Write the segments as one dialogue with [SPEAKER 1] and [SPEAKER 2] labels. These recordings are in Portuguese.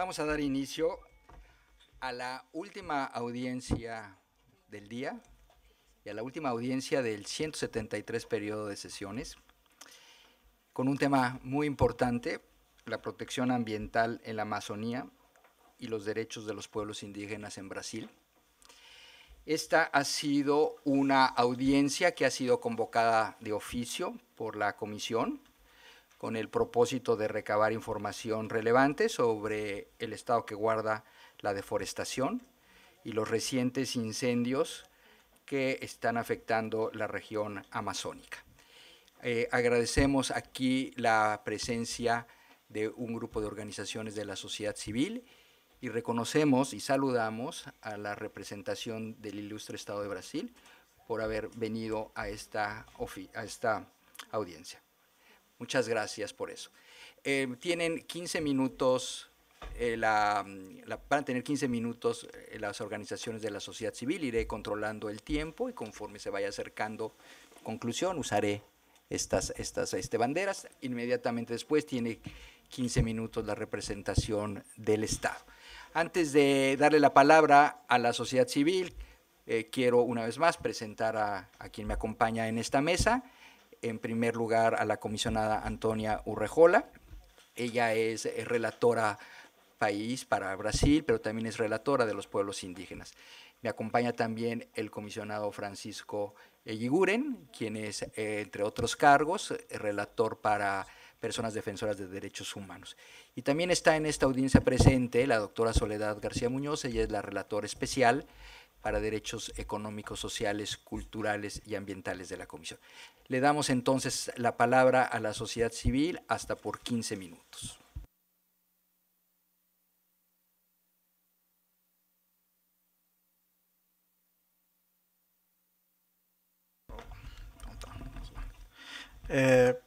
[SPEAKER 1] Vamos a dar inicio a la última audiencia del día y a la última audiencia del 173 periodo de sesiones con un tema muy importante, la protección ambiental en la Amazonía y los derechos de los pueblos indígenas en Brasil. Esta ha sido una audiencia que ha sido convocada de oficio por la comisión con el propósito de recabar información relevante sobre el estado que guarda la deforestación y los recientes incendios que están afectando la región amazónica. Eh, agradecemos aquí la presencia de un grupo de organizaciones de la sociedad civil y reconocemos y saludamos a la representación del ilustre Estado de Brasil por haber venido a esta, a esta audiencia. Muchas gracias por eso. Eh, tienen 15 minutos, eh, van a tener 15 minutos eh, las organizaciones de la sociedad civil, iré controlando el tiempo y conforme se vaya acercando conclusión usaré estas, estas este, banderas. Inmediatamente después tiene 15 minutos la representación del Estado. Antes de darle la palabra a la sociedad civil, eh, quiero una vez más presentar a quien me acompaña en esta mesa en primer lugar a la comisionada Antonia Urrejola. Ella es eh, relatora país para Brasil, pero también es relatora de los pueblos indígenas. Me acompaña también el comisionado Francisco yiguren quien es, eh, entre otros cargos, relator para personas defensoras de derechos humanos. Y también está en esta audiencia presente la doctora Soledad García Muñoz, ella es la relatora especial para derechos económicos, sociales, culturales y ambientales de la Comisión. Le damos entonces la palabra a la sociedad civil hasta por 15 minutos.
[SPEAKER 2] Buenas eh,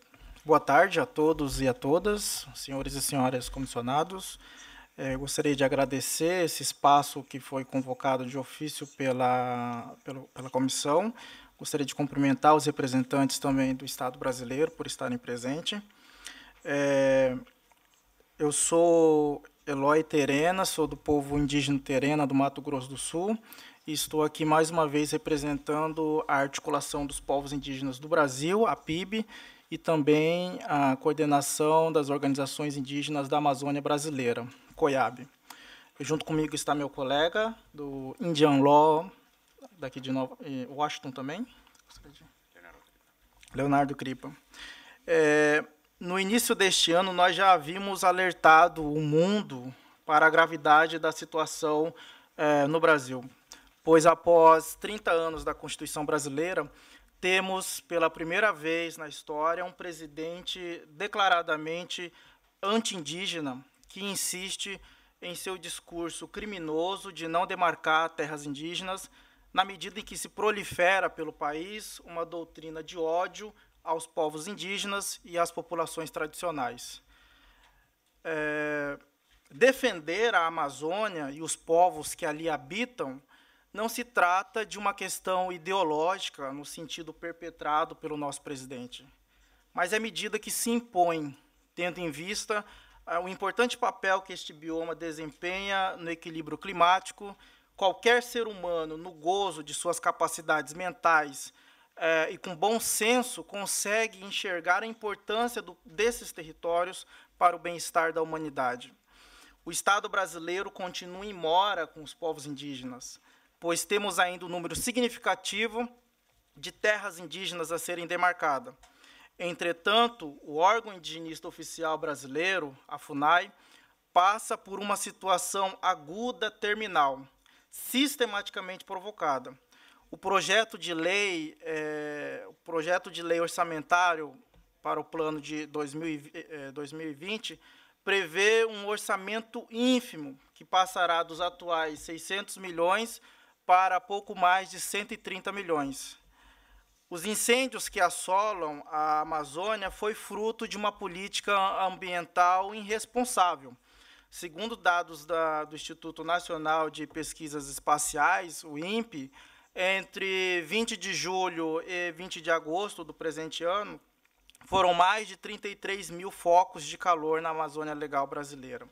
[SPEAKER 2] boa tarde a todos y e a todas, señores y e señoras comisionados. É, gostaria de agradecer esse espaço que foi convocado de ofício pela, pela, pela comissão. Gostaria de cumprimentar os representantes também do Estado brasileiro por estarem presentes. É, eu sou Eloy Terena, sou do povo indígena Terena do Mato Grosso do Sul e estou aqui mais uma vez representando a articulação dos povos indígenas do Brasil, a PIB, e também a coordenação das organizações indígenas da Amazônia brasileira. Koyabe. Junto comigo está meu colega do Indian Law, daqui de Nova, eh, Washington também. Leonardo Cripa. É, no início deste ano, nós já havíamos alertado o mundo para a gravidade da situação é, no Brasil, pois após 30 anos da Constituição brasileira, temos pela primeira vez na história um presidente declaradamente anti-indígena que insiste em seu discurso criminoso de não demarcar terras indígenas, na medida em que se prolifera pelo país uma doutrina de ódio aos povos indígenas e às populações tradicionais. É, defender a Amazônia e os povos que ali habitam não se trata de uma questão ideológica no sentido perpetrado pelo nosso presidente, mas é medida que se impõe, tendo em vista o é importante papel que este bioma desempenha no equilíbrio climático, qualquer ser humano, no gozo de suas capacidades mentais é, e com bom senso, consegue enxergar a importância do, desses territórios para o bem-estar da humanidade. O Estado brasileiro continua em mora com os povos indígenas, pois temos ainda um número significativo de terras indígenas a serem demarcadas Entretanto, o órgão indigenista oficial brasileiro, a FUNAI, passa por uma situação aguda terminal, sistematicamente provocada. O projeto de lei, é, o projeto de lei orçamentário para o plano de 2020 é, prevê um orçamento ínfimo que passará dos atuais 600 milhões para pouco mais de 130 milhões. Os incêndios que assolam a Amazônia foi fruto de uma política ambiental irresponsável. Segundo dados da, do Instituto Nacional de Pesquisas Espaciais, o INPE, entre 20 de julho e 20 de agosto do presente ano, foram mais de 33 mil focos de calor na Amazônia Legal brasileira.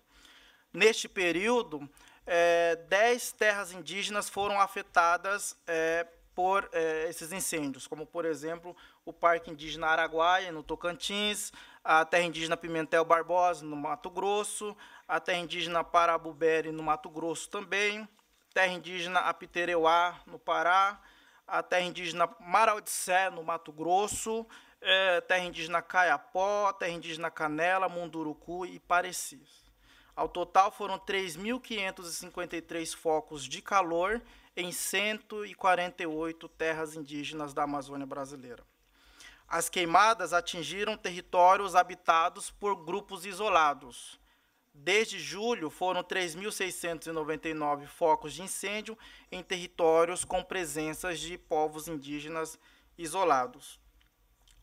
[SPEAKER 2] Neste período, é, eh, 10 terras indígenas foram afetadas é, por eh, esses incêndios, como por exemplo o Parque Indígena Araguaia, no Tocantins, a terra indígena Pimentel Barbosa, no Mato Grosso, a terra indígena Parabuberi no Mato Grosso também, terra indígena Apitereuá, no Pará, a terra indígena Maraldissé, no Mato Grosso, eh, terra indígena Caiapó, terra indígena Canela, Munduruku e Parecis. Ao total foram 3.553 focos de calor em 148 terras indígenas da Amazônia brasileira. As queimadas atingiram territórios habitados por grupos isolados. Desde julho, foram 3.699 focos de incêndio em territórios com presenças de povos indígenas isolados.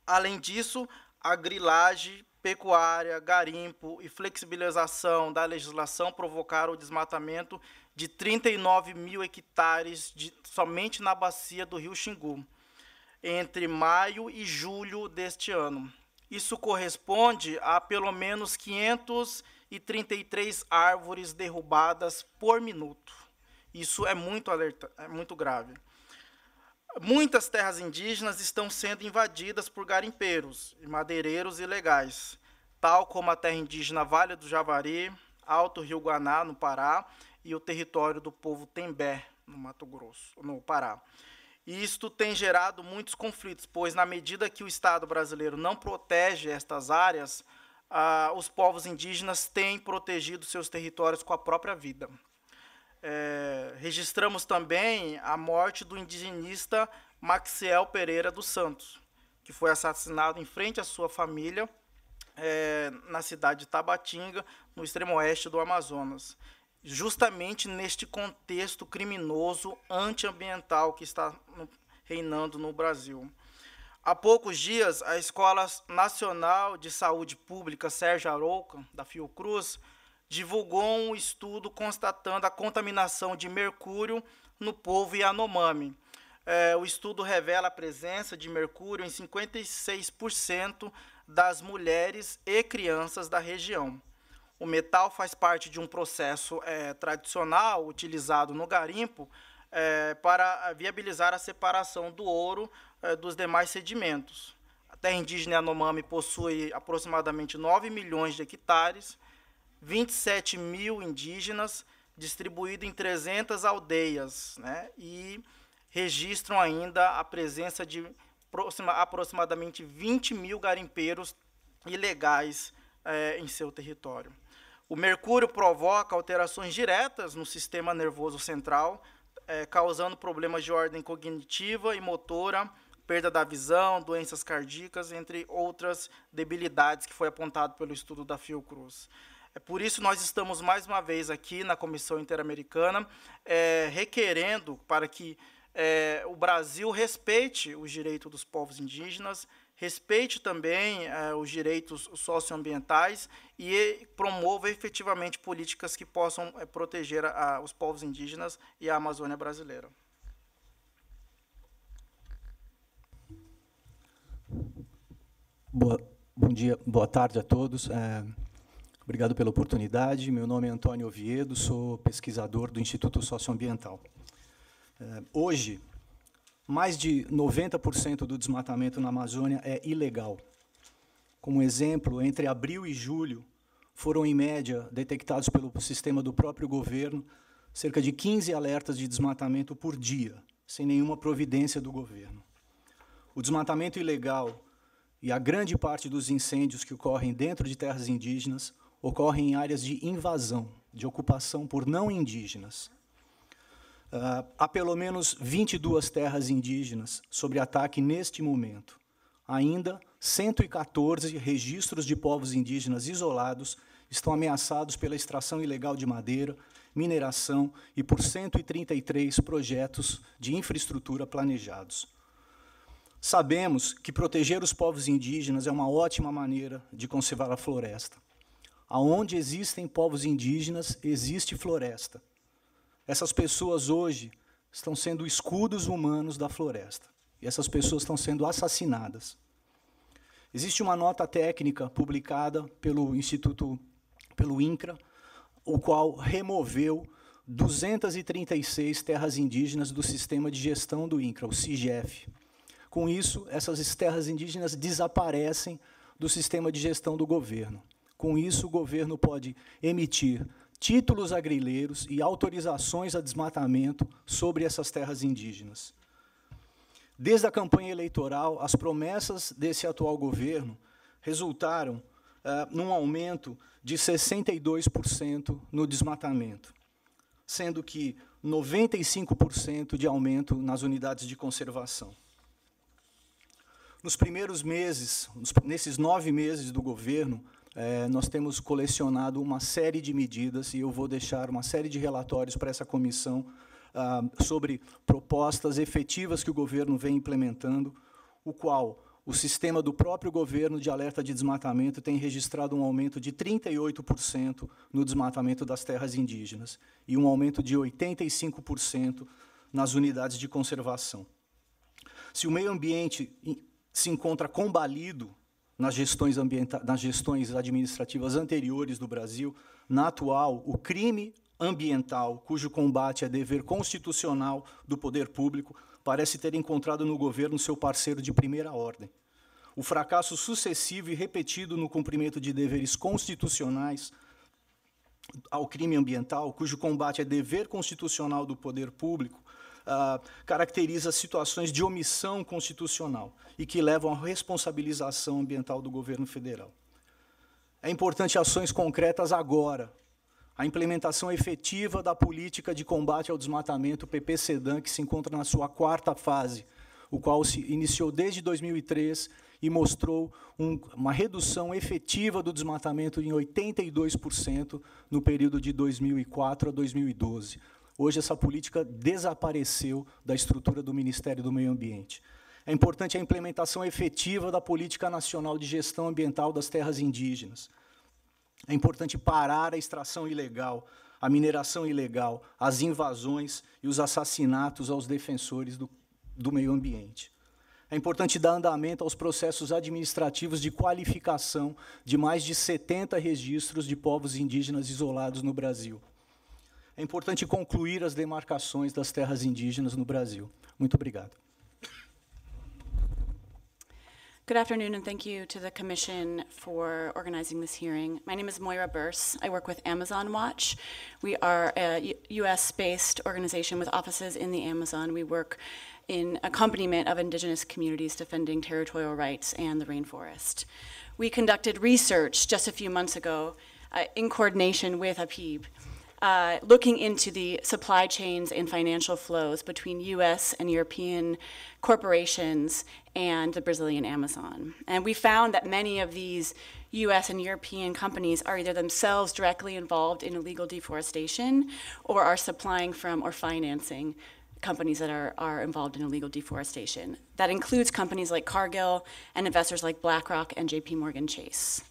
[SPEAKER 2] Além disso, a grilagem, pecuária, garimpo e flexibilização da legislação provocaram o desmatamento de 39 mil hectares de, somente na bacia do rio Xingu, entre maio e julho deste ano. Isso corresponde a pelo menos 533 árvores derrubadas por minuto. Isso é muito alerta, é muito grave. Muitas terras indígenas estão sendo invadidas por garimpeiros e madeireiros ilegais, tal como a terra indígena Vale do Javari, Alto Rio Guaná, no Pará, e o território do povo Tembé, no Mato Grosso, no Pará. E isto tem gerado muitos conflitos, pois, na medida que o Estado brasileiro não protege estas áreas, ah, os povos indígenas têm protegido seus territórios com a própria vida. É, registramos também a morte do indigenista Maxiel Pereira dos Santos, que foi assassinado em frente à sua família é, na cidade de Tabatinga, no extremo oeste do Amazonas justamente neste contexto criminoso antiambiental que está reinando no Brasil. Há poucos dias, a Escola Nacional de Saúde Pública Sérgio Arouca, da Fiocruz, divulgou um estudo constatando a contaminação de mercúrio no povo Yanomami. É, o estudo revela a presença de mercúrio em 56% das mulheres e crianças da região. O metal faz parte de um processo é, tradicional utilizado no garimpo é, para é, viabilizar a separação do ouro é, dos demais sedimentos. A terra indígena Yanomami possui aproximadamente 9 milhões de hectares, 27 mil indígenas, distribuídos em 300 aldeias, né? e registram ainda a presença de aproximadamente 20 mil garimpeiros ilegais é, em seu território. O mercúrio provoca alterações diretas no sistema nervoso central, é, causando problemas de ordem cognitiva e motora, perda da visão, doenças cardíacas, entre outras debilidades que foi apontado pelo estudo da Fiocruz. É por isso nós estamos mais uma vez aqui na Comissão Interamericana é, requerendo para que é, o Brasil respeite os direitos dos povos indígenas, respeite também é, os direitos socioambientais e promova efetivamente políticas que possam é, proteger os povos indígenas e a Amazônia brasileira.
[SPEAKER 3] Boa, bom dia, boa tarde a todos. É, obrigado pela oportunidade. Meu nome é Antônio Oviedo, sou pesquisador do Instituto Socioambiental. É, hoje, mais de 90% do desmatamento na Amazônia é ilegal. Como exemplo, entre abril e julho, foram, em média, detectados pelo sistema do próprio governo cerca de 15 alertas de desmatamento por dia, sem nenhuma providência do governo. O desmatamento ilegal e a grande parte dos incêndios que ocorrem dentro de terras indígenas ocorrem em áreas de invasão, de ocupação por não indígenas. Uh, há pelo menos 22 terras indígenas sob ataque neste momento. Ainda 114 registros de povos indígenas isolados estão ameaçados pela extração ilegal de madeira, mineração e por 133 projetos de infraestrutura planejados. Sabemos que proteger os povos indígenas é uma ótima maneira de conservar a floresta. Aonde existem povos indígenas, existe floresta. Essas pessoas hoje estão sendo escudos humanos da floresta. E essas pessoas estão sendo assassinadas. Existe uma nota técnica publicada pelo Instituto, pelo INCRA, o qual removeu 236 terras indígenas do sistema de gestão do INCRA, o CIGEF. Com isso, essas terras indígenas desaparecem do sistema de gestão do governo. Com isso, o governo pode emitir títulos agrileiros e autorizações a desmatamento sobre essas terras indígenas. Desde a campanha eleitoral, as promessas desse atual governo resultaram eh, num aumento de 62% no desmatamento, sendo que 95% de aumento nas unidades de conservação. Nos primeiros meses, nesses nove meses do governo, é, nós temos colecionado uma série de medidas e eu vou deixar uma série de relatórios para essa comissão ah, sobre propostas efetivas que o governo vem implementando, o qual o sistema do próprio governo de alerta de desmatamento tem registrado um aumento de 38% no desmatamento das terras indígenas e um aumento de 85% nas unidades de conservação. Se o meio ambiente se encontra combalido nas gestões, nas gestões administrativas anteriores do Brasil, na atual, o crime ambiental, cujo combate é dever constitucional do poder público, parece ter encontrado no governo seu parceiro de primeira ordem. O fracasso sucessivo e repetido no cumprimento de deveres constitucionais ao crime ambiental, cujo combate é dever constitucional do poder público, ah, caracteriza situações de omissão constitucional e que levam à responsabilização ambiental do governo federal. É importante ações concretas agora. A implementação efetiva da política de combate ao desmatamento PPCDAN, que se encontra na sua quarta fase, o qual se iniciou desde 2003 e mostrou um, uma redução efetiva do desmatamento em 82% no período de 2004 a 2012. Hoje, essa política desapareceu da estrutura do Ministério do Meio Ambiente. É importante a implementação efetiva da Política Nacional de Gestão Ambiental das Terras Indígenas. É importante parar a extração ilegal, a mineração ilegal, as invasões e os assassinatos aos defensores do, do meio ambiente. É importante dar andamento aos processos administrativos de qualificação de mais de 70 registros de povos indígenas isolados no Brasil. é importante concluir as demarcações das terras indígenas no Brasil. Muito obrigado.
[SPEAKER 4] Good afternoon, and thank you to the Commission for organizing this hearing. My name is Moira Burse. I work with Amazon Watch. We are a US based organization with offices in the Amazon. We work in accompaniment of indigenous communities defending territorial rights and the rainforest. We conducted research just a few months ago uh, in coordination with APIB. Uh, looking into the supply chains and financial flows between US and European corporations and the Brazilian Amazon. And we found that many of these US and European companies are either themselves directly involved in illegal deforestation or are supplying from or financing companies that are, are involved in illegal deforestation. That includes companies like Cargill and investors like BlackRock and JP Morgan Chase.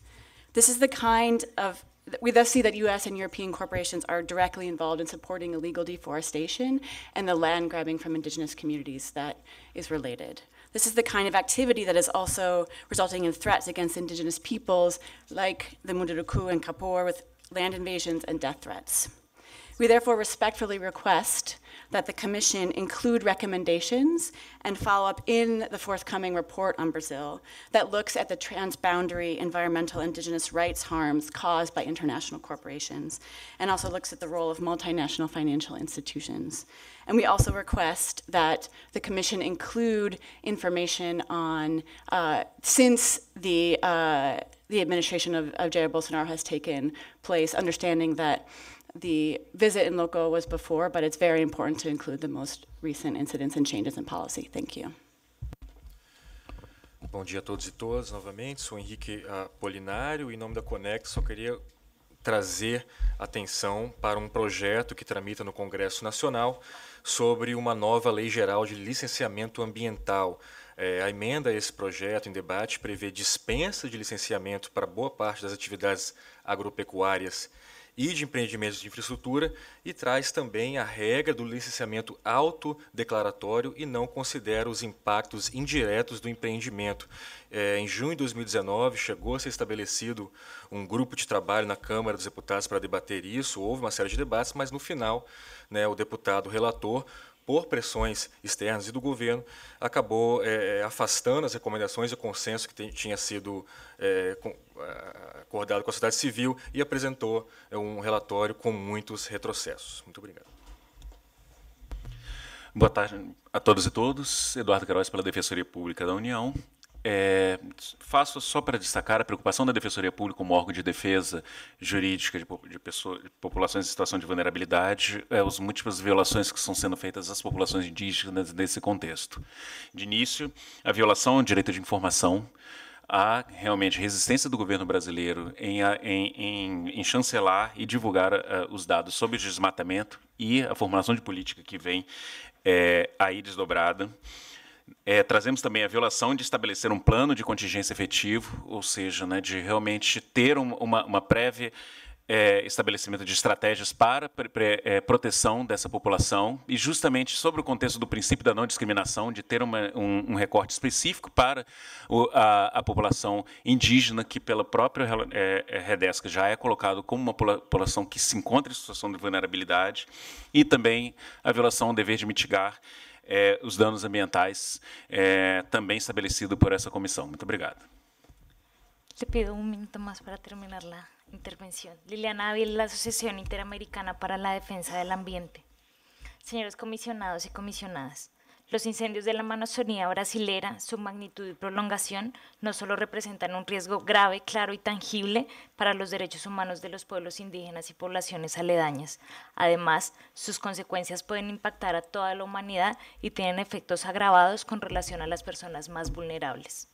[SPEAKER 4] This is the kind of we thus see that U.S. and European corporations are directly involved in supporting illegal deforestation and the land grabbing from indigenous communities that is related. This is the kind of activity that is also resulting in threats against indigenous peoples like the Munduruku and Kapur, with land invasions and death threats. We therefore respectfully request that the Commission include recommendations and follow up in the forthcoming report on Brazil that looks at the transboundary environmental indigenous rights harms caused by international corporations and also looks at the role of multinational financial institutions. And we also request that the commission include information on, uh, since the, uh, the administration of, of Jair Bolsonaro has taken place, understanding that the visit in loco was before, but it's very important to include the most recent incidents and changes in policy. Thank you.
[SPEAKER 5] Bom dia a todos e todas, novamente. Sou Henrique Apolinário. Ah, em nome da Conex, só queria trazer atenção para um projeto que tramita no Congresso Nacional sobre uma nova lei geral de licenciamento ambiental. É, a emenda a esse projeto em debate prevê dispensa de licenciamento para boa parte das atividades agropecuárias e de empreendimentos de infraestrutura e traz também a regra do licenciamento autodeclaratório e não considera os impactos indiretos do empreendimento. É, em junho de 2019, chegou a ser estabelecido um grupo de trabalho na Câmara dos Deputados para debater isso, houve uma série de debates, mas no final, né, o deputado relator por pressões externas e do governo, acabou é, é, afastando as recomendações e o consenso que tem, tinha sido é, com, é, acordado com a sociedade civil e apresentou é, um relatório com muitos
[SPEAKER 6] retrocessos. Muito obrigado. Boa tarde a todos e todos. Eduardo Queiroz pela Defensoria Pública da União. É, faço só para destacar a preocupação da Defensoria Pública como órgão de defesa jurídica de, de, pessoa, de populações em situação de vulnerabilidade, é, as múltiplas violações que estão sendo feitas às populações indígenas nesse contexto. De início, a violação ao direito de informação, a realmente resistência do governo brasileiro em, em, em, em chancelar e divulgar uh, os dados sobre o desmatamento e a formulação de política que vem é, aí desdobrada. É, trazemos também a violação de estabelecer um plano de contingência efetivo, ou seja, né, de realmente ter um, uma, uma prévia é, estabelecimento de estratégias para pre, pre, é, proteção dessa população e justamente sobre o contexto do princípio da não discriminação, de ter uma, um, um, recorte específico para o, a, a, população indígena, que pela própria é, é Redesca já é colocado como uma população que se encontra em situação de vulnerabilidade, e também a violação do dever de mitigar é, os danos ambientais, é, também estabelecido por essa comissão. Muito obrigado.
[SPEAKER 7] Le pido um minuto mais para terminar a intervenção. Liliana Ávila, Associação Interamericana para a Defensa do Ambiente. Senhores comisionados e comissionadas, Los incendios de la Amazonía brasilera, su magnitud y prolongación, no solo representan un riesgo grave, claro y tangible para los derechos humanos de los pueblos indígenas y poblaciones aledañas. Además, sus consecuencias pueden impactar a toda la humanidad y tienen efectos agravados con relación a las personas más vulnerables.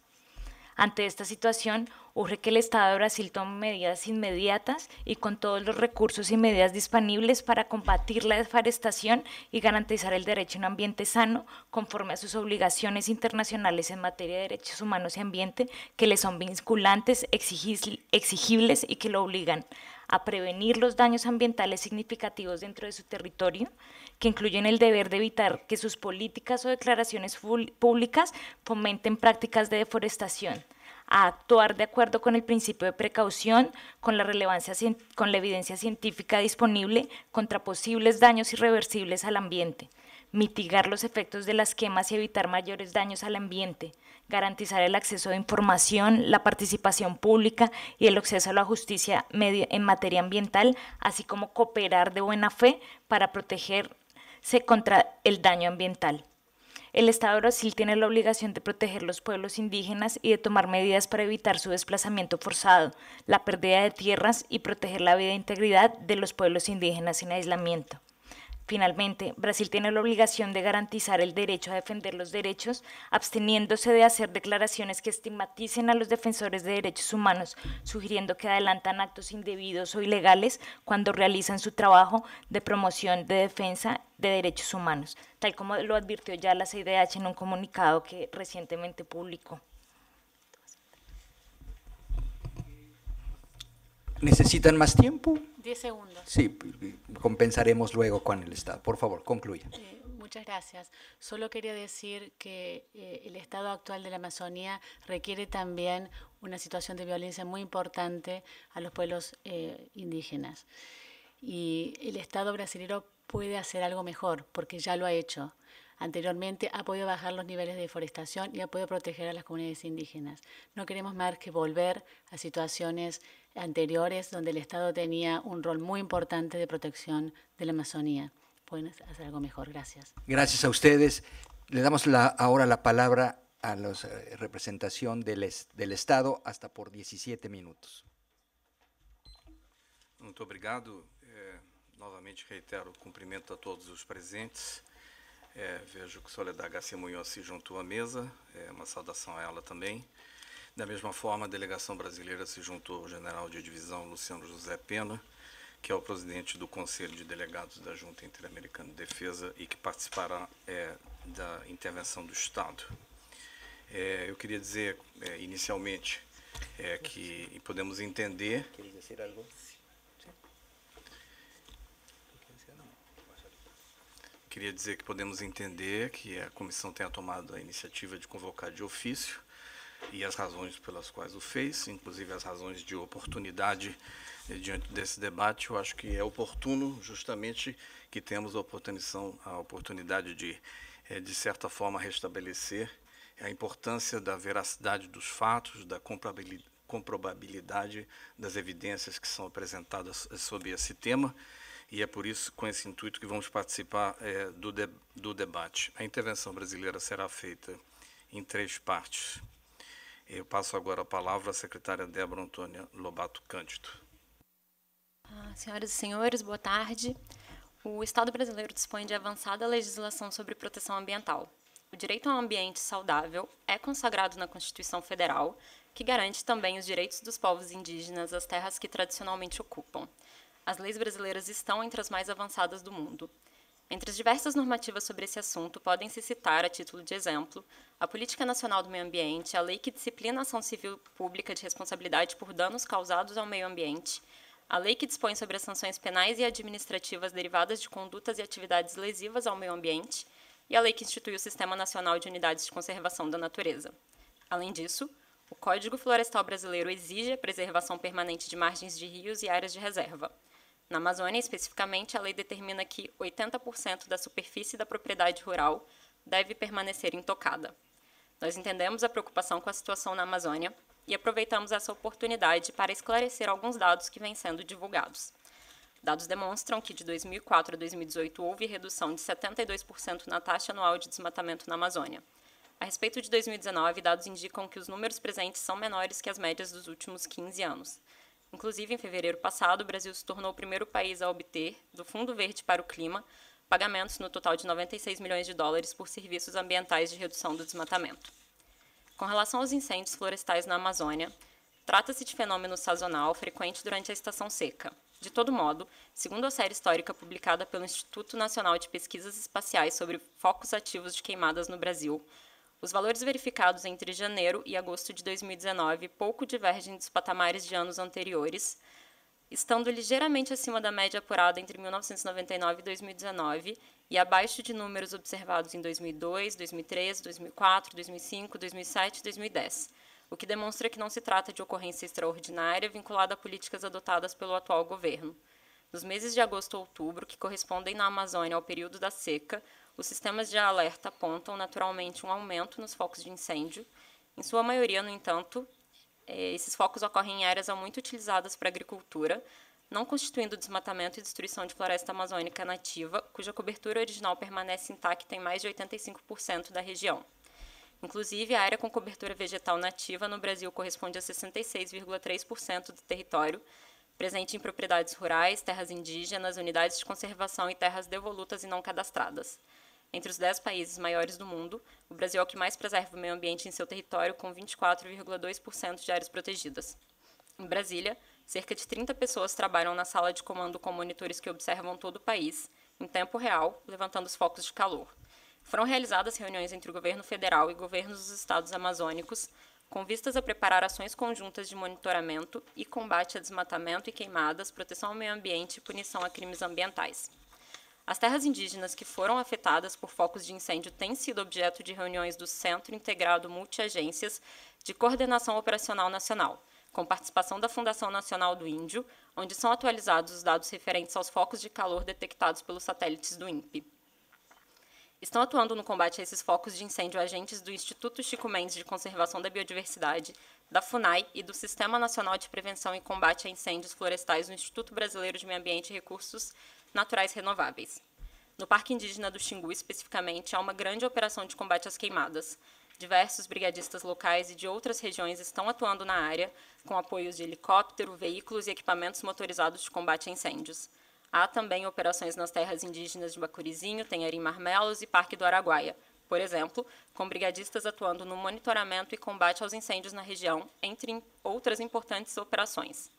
[SPEAKER 7] Ante esta situación, urge que el Estado de Brasil tome medidas inmediatas y con todos los recursos y medidas disponibles para combatir la deforestación y garantizar el derecho a un ambiente sano conforme a sus obligaciones internacionales en materia de derechos humanos y ambiente que le son vinculantes, exigibles y que lo obligan a prevenir los daños ambientales significativos dentro de su territorio, que incluyen el deber de evitar que sus políticas o declaraciones públicas fomenten prácticas de deforestación a actuar de acuerdo con el principio de precaución, con la, relevancia, con la evidencia científica disponible contra posibles daños irreversibles al ambiente, mitigar los efectos de las quemas y evitar mayores daños al ambiente, garantizar el acceso a información, la participación pública y el acceso a la justicia en materia ambiental, así como cooperar de buena fe para protegerse contra el daño ambiental el Estado de Brasil tiene la obligación de proteger los pueblos indígenas y de tomar medidas para evitar su desplazamiento forzado, la pérdida de tierras y proteger la vida e integridad de los pueblos indígenas en aislamiento. Finalmente, Brasil tiene la obligación de garantizar el derecho a defender los derechos, absteniéndose de hacer declaraciones que estigmaticen a los defensores de derechos humanos, sugiriendo que adelantan actos indebidos o ilegales cuando realizan su trabajo de promoción de defensa de derechos humanos, tal como lo advirtió ya la CIDH en un comunicado que recientemente publicó.
[SPEAKER 1] ¿Necesitan más tiempo?
[SPEAKER 7] Diez segundos.
[SPEAKER 1] Sí, compensaremos luego con el Estado. Por favor, concluya. Eh,
[SPEAKER 4] muchas gracias. Solo quería decir que eh, el estado actual de la Amazonía requiere también una situación de violencia muy importante a los pueblos eh, indígenas. Y el Estado brasileño puede hacer algo mejor, porque ya lo ha hecho anteriormente ha podido bajar los niveles de deforestación y ha podido proteger a las comunidades indígenas. No queremos más que volver a situaciones anteriores donde el Estado tenía un rol muy importante de protección de la Amazonía. Pueden hacer algo mejor. Gracias.
[SPEAKER 1] Gracias a ustedes. Le damos ahora la palabra a la eh, representación del, Estado hasta por 17 minutos.
[SPEAKER 8] Muito obrigado. Eh, novamente reitero o cumprimento a todos os presentes. Veo eh, vejo que Soledad Garcia Munhoz se juntou à mesa. É, uma saudação a ela também. Da mesma forma, a delegação brasileira se juntou ao general de divisão Luciano José Pena, que é o presidente do Conselho de Delegados da Junta Interamericana de Defesa e que participará é, da intervenção do Estado. É, eu queria dizer, é, inicialmente, é, que podemos entender. dizer algo? Queria dizer que podemos entender que a comissão tenha tomado a iniciativa de convocar de ofício e as razões pelas quais o fez, inclusive as razões de oportunidade eh, diante desse debate, eu acho que é oportuno justamente que temos a, a oportunidade de, eh, de certa forma, restabelecer a importância da veracidade dos fatos, da comprobabilidade das evidências que são apresentadas eh, sobre esse tema, e é por isso, com esse intuito, que vamos participar é, do, de, do debate. A intervenção brasileira será feita em três partes. Eu passo agora a palavra à secretária Débora Antônia Lobato Cândido.
[SPEAKER 9] Ah, senhoras e senhores, boa tarde. O Estado brasileiro dispõe de avançada legislação sobre proteção ambiental. O direito a um ambiente saudável é consagrado na Constituição Federal, que garante também os direitos dos povos indígenas às terras que tradicionalmente ocupam. As leis brasileiras estão entre as mais avançadas do mundo. Entre as diversas normativas sobre esse assunto, podem-se citar, a título de exemplo, a Política Nacional do Meio Ambiente, a Lei que disciplina a ação civil pública de responsabilidade por danos causados ao meio ambiente, a lei que dispõe sobre as sanções penais e administrativas derivadas de condutas e atividades lesivas ao meio ambiente, e a lei que institui o Sistema Nacional de Unidades de Conservação da Natureza. Além disso, o Código Florestal Brasileiro exige a preservação permanente de margens de rios e áreas de reserva. Na Amazônia, especificamente, a lei determina que 80% da superfície da propriedade rural deve permanecer intocada. Nós entendemos a preocupação com a situação na Amazônia e aproveitamos essa oportunidade para esclarecer alguns dados que vêm sendo divulgados. Dados demonstram que de 2004 a 2018 houve redução de 72% na taxa anual de desmatamento na Amazônia. A respeito de 2019, dados indicam que os números presentes são menores que as médias dos últimos 15 anos. Inclusive, em fevereiro passado, o Brasil se tornou o primeiro país a obter, do Fundo Verde para o Clima, pagamentos no total de 96 milhões de dólares por serviços ambientais de redução do desmatamento. Com relação aos incêndios florestais na Amazônia, trata-se de fenômeno sazonal frequente durante a estação seca. De todo modo, segundo a série histórica publicada pelo Instituto Nacional de Pesquisas Espaciais sobre Focos Ativos de Queimadas no Brasil, os valores verificados entre janeiro e agosto de 2019 pouco divergem dos patamares de anos anteriores, estando ligeiramente acima da média apurada entre 1999 e 2019 e abaixo de números observados em 2002, 2003, 2004, 2005, 2007 e 2010, o que demonstra que não se trata de ocorrência extraordinária vinculada a políticas adotadas pelo atual governo. Nos meses de agosto e outubro, que correspondem na Amazônia ao período da seca, os sistemas de alerta apontam naturalmente um aumento nos focos de incêndio. Em sua maioria, no entanto, é, esses focos ocorrem em áreas muito utilizadas para agricultura, não constituindo desmatamento e destruição de floresta amazônica nativa, cuja cobertura original permanece intacta em mais de 85% da região. Inclusive, a área com cobertura vegetal nativa no Brasil corresponde a 66,3% do território, presente em propriedades rurais, terras indígenas, unidades de conservação e terras devolutas e não cadastradas. Entre os 10 países maiores do mundo, o Brasil é o que mais preserva o meio ambiente em seu território, com 24,2% de áreas protegidas. Em Brasília, cerca de 30 pessoas trabalham na sala de comando com monitores que observam todo o país, em tempo real, levantando os focos de calor. Foram realizadas reuniões entre o governo federal e governos dos estados amazônicos, com vistas a preparar ações conjuntas de monitoramento e combate a desmatamento e queimadas, proteção ao meio ambiente e punição a crimes ambientais. As terras indígenas que foram afetadas por focos de incêndio têm sido objeto de reuniões do Centro Integrado Multiagências de Coordenação Operacional Nacional, com participação da Fundação Nacional do Índio, onde são atualizados os dados referentes aos focos de calor detectados pelos satélites do INPE. Estão atuando no combate a esses focos de incêndio agentes do Instituto Chico Mendes de Conservação da Biodiversidade, da FUNAI e do Sistema Nacional de Prevenção e Combate a Incêndios Florestais do Instituto Brasileiro de Meio Ambiente e Recursos naturais renováveis. No Parque Indígena do Xingu, especificamente, há uma grande operação de combate às queimadas. Diversos brigadistas locais e de outras regiões estão atuando na área, com apoios de helicóptero, veículos e equipamentos motorizados de combate a incêndios. Há também operações nas terras indígenas de Bacurizinho, Tenharim Marmelos e Parque do Araguaia, por exemplo, com brigadistas atuando no monitoramento e combate aos incêndios na região, entre outras importantes operações.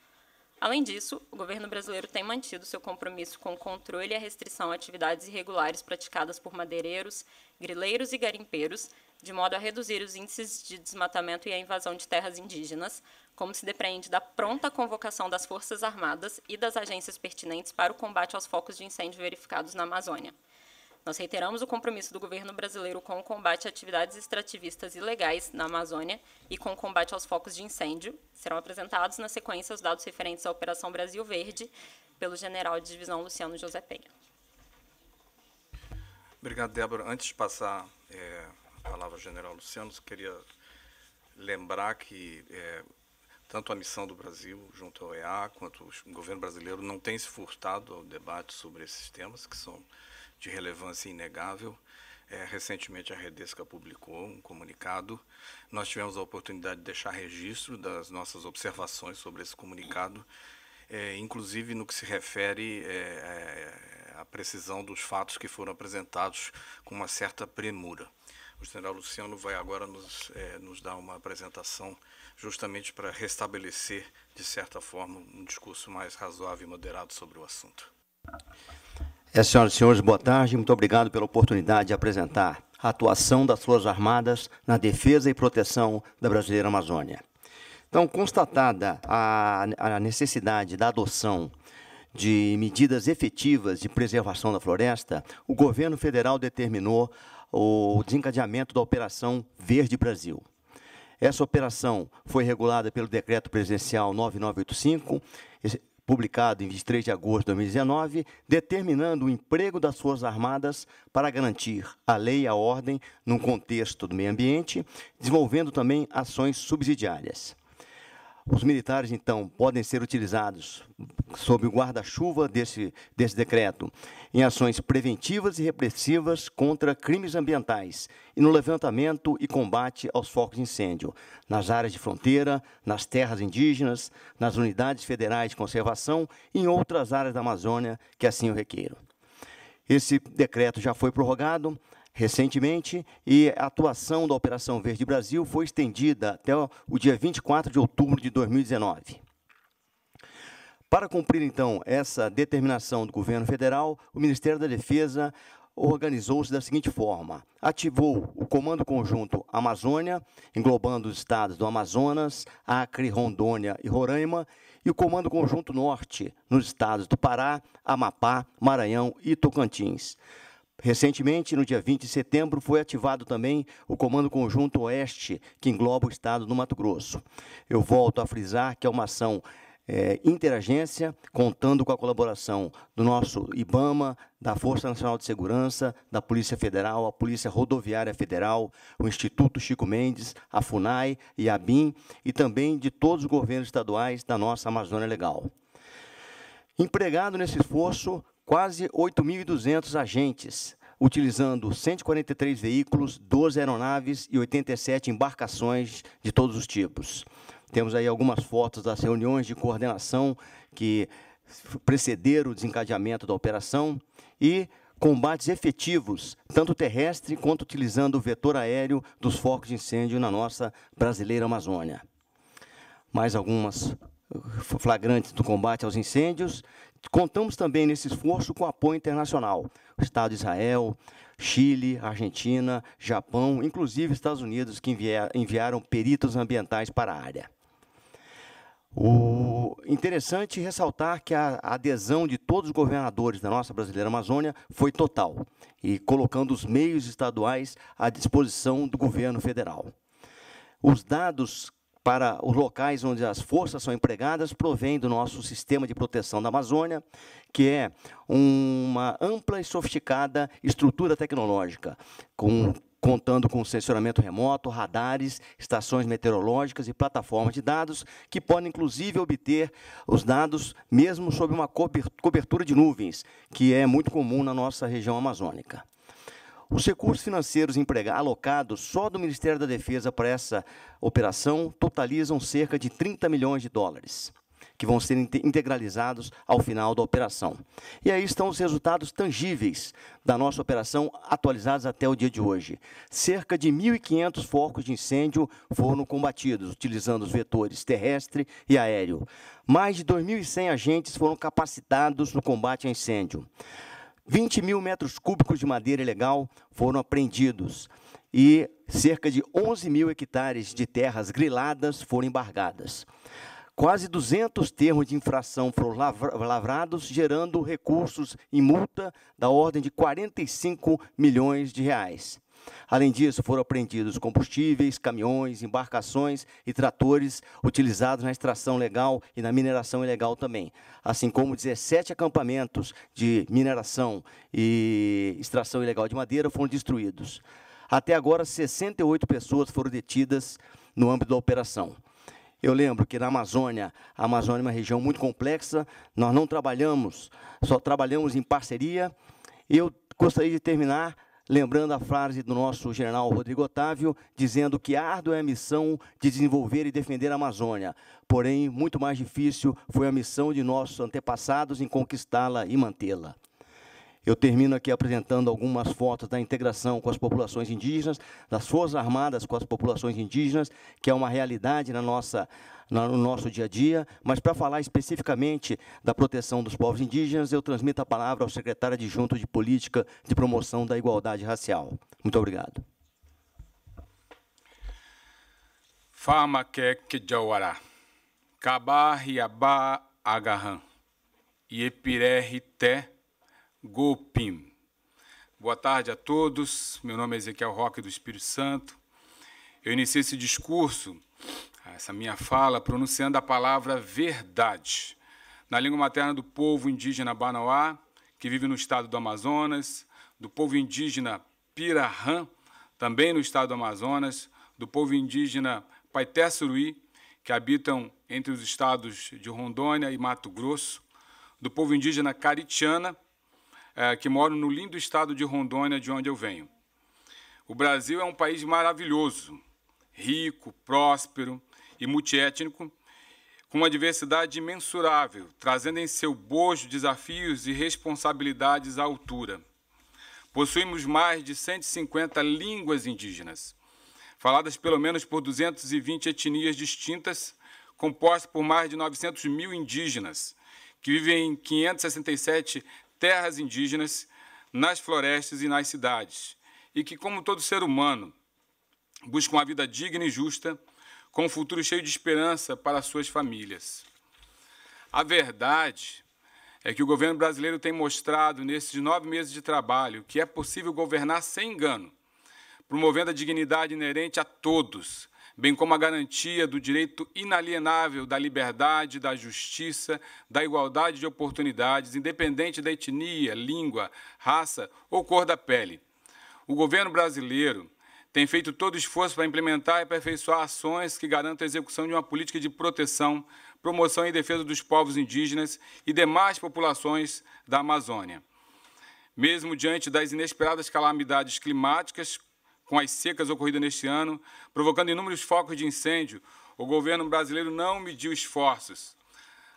[SPEAKER 9] Além disso, o governo brasileiro tem mantido seu compromisso com o controle e a restrição a atividades irregulares praticadas por madeireiros, grileiros e garimpeiros, de modo a reduzir os índices de desmatamento e a invasão de terras indígenas, como se depreende da pronta convocação das Forças Armadas e das agências pertinentes para o combate aos focos de incêndio verificados na Amazônia. Nós reiteramos o compromisso do governo brasileiro com o combate a atividades extrativistas ilegais na Amazônia e com o combate aos focos de incêndio. Serão apresentados na sequência os dados referentes à Operação Brasil Verde pelo general de divisão Luciano José Penha.
[SPEAKER 8] Obrigado, Débora. Antes de passar é, a palavra ao general Luciano, eu queria lembrar que é, tanto a missão do Brasil junto ao EA quanto o governo brasileiro não tem se furtado ao debate sobre esses temas, que são de relevância inegável. É, recentemente a Redesca publicou um comunicado. Nós tivemos a oportunidade de deixar registro das nossas observações sobre esse comunicado, é, inclusive no que se refere é, é à precisão dos fatos que foram apresentados com uma certa premura. O general Luciano vai agora nos, é, nos dar uma apresentação justamente para restabelecer, de certa forma, um discurso mais razoável e moderado sobre o assunto.
[SPEAKER 10] É, senhoras e senhores, boa tarde. Muito obrigado pela oportunidade de apresentar a atuação das Forças Armadas na defesa e proteção da brasileira Amazônia. Então, constatada a, a necessidade da adoção de medidas efetivas de preservação da floresta, o governo federal determinou o desencadeamento da Operação Verde Brasil. Essa operação foi regulada pelo Decreto Presidencial 9985, publicado em 23 de agosto de 2019, determinando o emprego das Forças Armadas para garantir a lei e a ordem num contexto do meio ambiente, desenvolvendo também ações subsidiárias. Os militares, então, podem ser utilizados sob o guarda-chuva desse, desse decreto em ações preventivas e repressivas contra crimes ambientais e no levantamento e combate aos focos de incêndio, nas áreas de fronteira, nas terras indígenas, nas unidades federais de conservação e em outras áreas da Amazônia que assim o requeiram. Esse decreto já foi prorrogado, Recentemente, e a atuação da Operação Verde Brasil foi estendida até o dia 24 de outubro de 2019. Para cumprir, então, essa determinação do governo federal, o Ministério da Defesa organizou-se da seguinte forma: ativou o Comando Conjunto Amazônia, englobando os estados do Amazonas, Acre, Rondônia e Roraima, e o Comando Conjunto Norte, nos estados do Pará, Amapá, Maranhão e Tocantins. Recentemente, no dia 20 de setembro, foi ativado também o Comando Conjunto Oeste, que engloba o Estado do Mato Grosso. Eu volto a frisar que é uma ação é, interagência, contando com a colaboração do nosso IBAMA, da Força Nacional de Segurança, da Polícia Federal, a Polícia Rodoviária Federal, o Instituto Chico Mendes, a FUNAI e a BIM, e também de todos os governos estaduais da nossa Amazônia Legal. Empregado nesse esforço quase 8.200 agentes, utilizando 143 veículos, 12 aeronaves e 87 embarcações de todos os tipos. Temos aí algumas fotos das reuniões de coordenação que precederam o desencadeamento da operação e combates efetivos, tanto terrestre quanto utilizando o vetor aéreo dos focos de incêndio na nossa brasileira Amazônia. Mais algumas eh, flagrantes do combate aos incêndios, Contamos também nesse esforço com apoio internacional. O Estado de Israel, Chile, Argentina, Japão, inclusive Estados Unidos, que enviaram peritos ambientais para a área. O interessante ressaltar que a adesão de todos os governadores da nossa brasileira Amazônia foi total, e colocando os meios estaduais à disposição do governo federal. Os dados para os locais onde as forças são empregadas provém do nosso sistema de proteção da Amazônia, que é uma ampla e sofisticada estrutura tecnológica, com, contando com sensoramento remoto, radares, estações meteorológicas e plataformas de dados, que podem, inclusive, obter os dados mesmo sob uma cobertura de nuvens, que é muito comum na nossa região amazônica. Os recursos financeiros empregados, alocados só do Ministério da Defesa para essa operação totalizam cerca de 30 milhões de dólares, que vão ser integralizados ao final da operação. E aí estão os resultados tangíveis da nossa operação atualizados até o dia de hoje. Cerca de 1.500 focos de incêndio foram combatidos, utilizando os vetores terrestre e aéreo. Mais de 2.100 agentes foram capacitados no combate a incêndio. 20 mil metros cúbicos de madeira ilegal foram apreendidos e cerca de 11 mil hectares de terras griladas foram embargadas. Quase 200 termos de infração foram lavrados, gerando recursos em multa da ordem de 45 milhões de reais. Além disso, foram apreendidos combustíveis, caminhões, embarcações e tratores utilizados na extração legal e na mineração ilegal também, assim como 17 acampamentos de mineração e extração ilegal de madeira foram destruídos. Até agora, 68 pessoas foram detidas no âmbito da operação. Eu lembro que na Amazônia, a Amazônia é uma região muito complexa, nós não trabalhamos, só trabalhamos em parceria. Eu gostaria de terminar lembrando a frase do nosso general Rodrigo Otávio, dizendo que árdua é a missão de desenvolver e defender a Amazônia, porém, muito mais difícil foi a missão de nossos antepassados em conquistá-la e mantê-la. Eu termino aqui apresentando algumas fotos da integração com as populações indígenas, das Forças Armadas com as populações indígenas, que é uma realidade na nossa no nosso dia a dia, mas para falar especificamente da proteção dos povos indígenas, eu transmito a palavra ao secretário adjunto de Política de Promoção da Igualdade Racial. Muito obrigado.
[SPEAKER 11] Fama kek jawara, kabá riabá agarran, iepiré rité Golpim. Boa tarde a todos. Meu nome é Ezequiel Roque do Espírito Santo. Eu iniciei esse discurso, essa minha fala, pronunciando a palavra verdade. Na língua materna do povo indígena Banauá, que vive no estado do Amazonas, do povo indígena Pirahã, também no estado do Amazonas, do povo indígena Paité Suruí, que habitam entre os estados de Rondônia e Mato Grosso, do povo indígena Caritiana, é, que moro no lindo estado de Rondônia, de onde eu venho. O Brasil é um país maravilhoso, rico, próspero e multiétnico, com uma diversidade imensurável, trazendo em seu bojo desafios e responsabilidades à altura. Possuímos mais de 150 línguas indígenas, faladas pelo menos por 220 etnias distintas, compostas por mais de 900 mil indígenas, que vivem em 567 terras indígenas, nas florestas e nas cidades, e que, como todo ser humano, busca uma vida digna e justa, com um futuro cheio de esperança para suas famílias. A verdade é que o governo brasileiro tem mostrado, nesses nove meses de trabalho, que é possível governar sem engano, promovendo a dignidade inerente a todos, bem como a garantia do direito inalienável da liberdade, da justiça, da igualdade de oportunidades, independente da etnia, língua, raça ou cor da pele. O governo brasileiro tem feito todo o esforço para implementar e aperfeiçoar ações que garantam a execução de uma política de proteção, promoção e defesa dos povos indígenas e demais populações da Amazônia. Mesmo diante das inesperadas calamidades climáticas, com as secas ocorridas neste ano, provocando inúmeros focos de incêndio, o governo brasileiro não mediu esforços.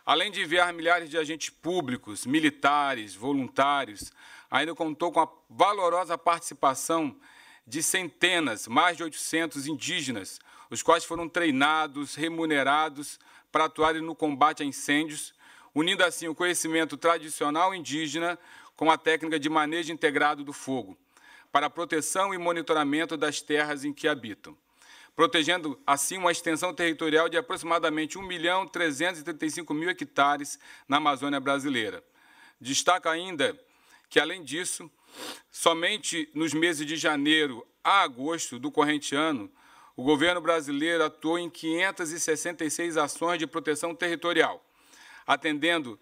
[SPEAKER 11] Além de enviar milhares de agentes públicos, militares, voluntários, ainda contou com a valorosa participação de centenas, mais de 800 indígenas, os quais foram treinados, remunerados para atuarem no combate a incêndios, unindo assim o conhecimento tradicional indígena com a técnica de manejo integrado do fogo para a proteção e monitoramento das terras em que habitam, protegendo assim uma extensão territorial de aproximadamente 1.335.000 milhão mil hectares na Amazônia brasileira. Destaca ainda que, além disso, somente nos meses de janeiro a agosto do corrente ano, o governo brasileiro atuou em 566 ações de proteção territorial, atendendo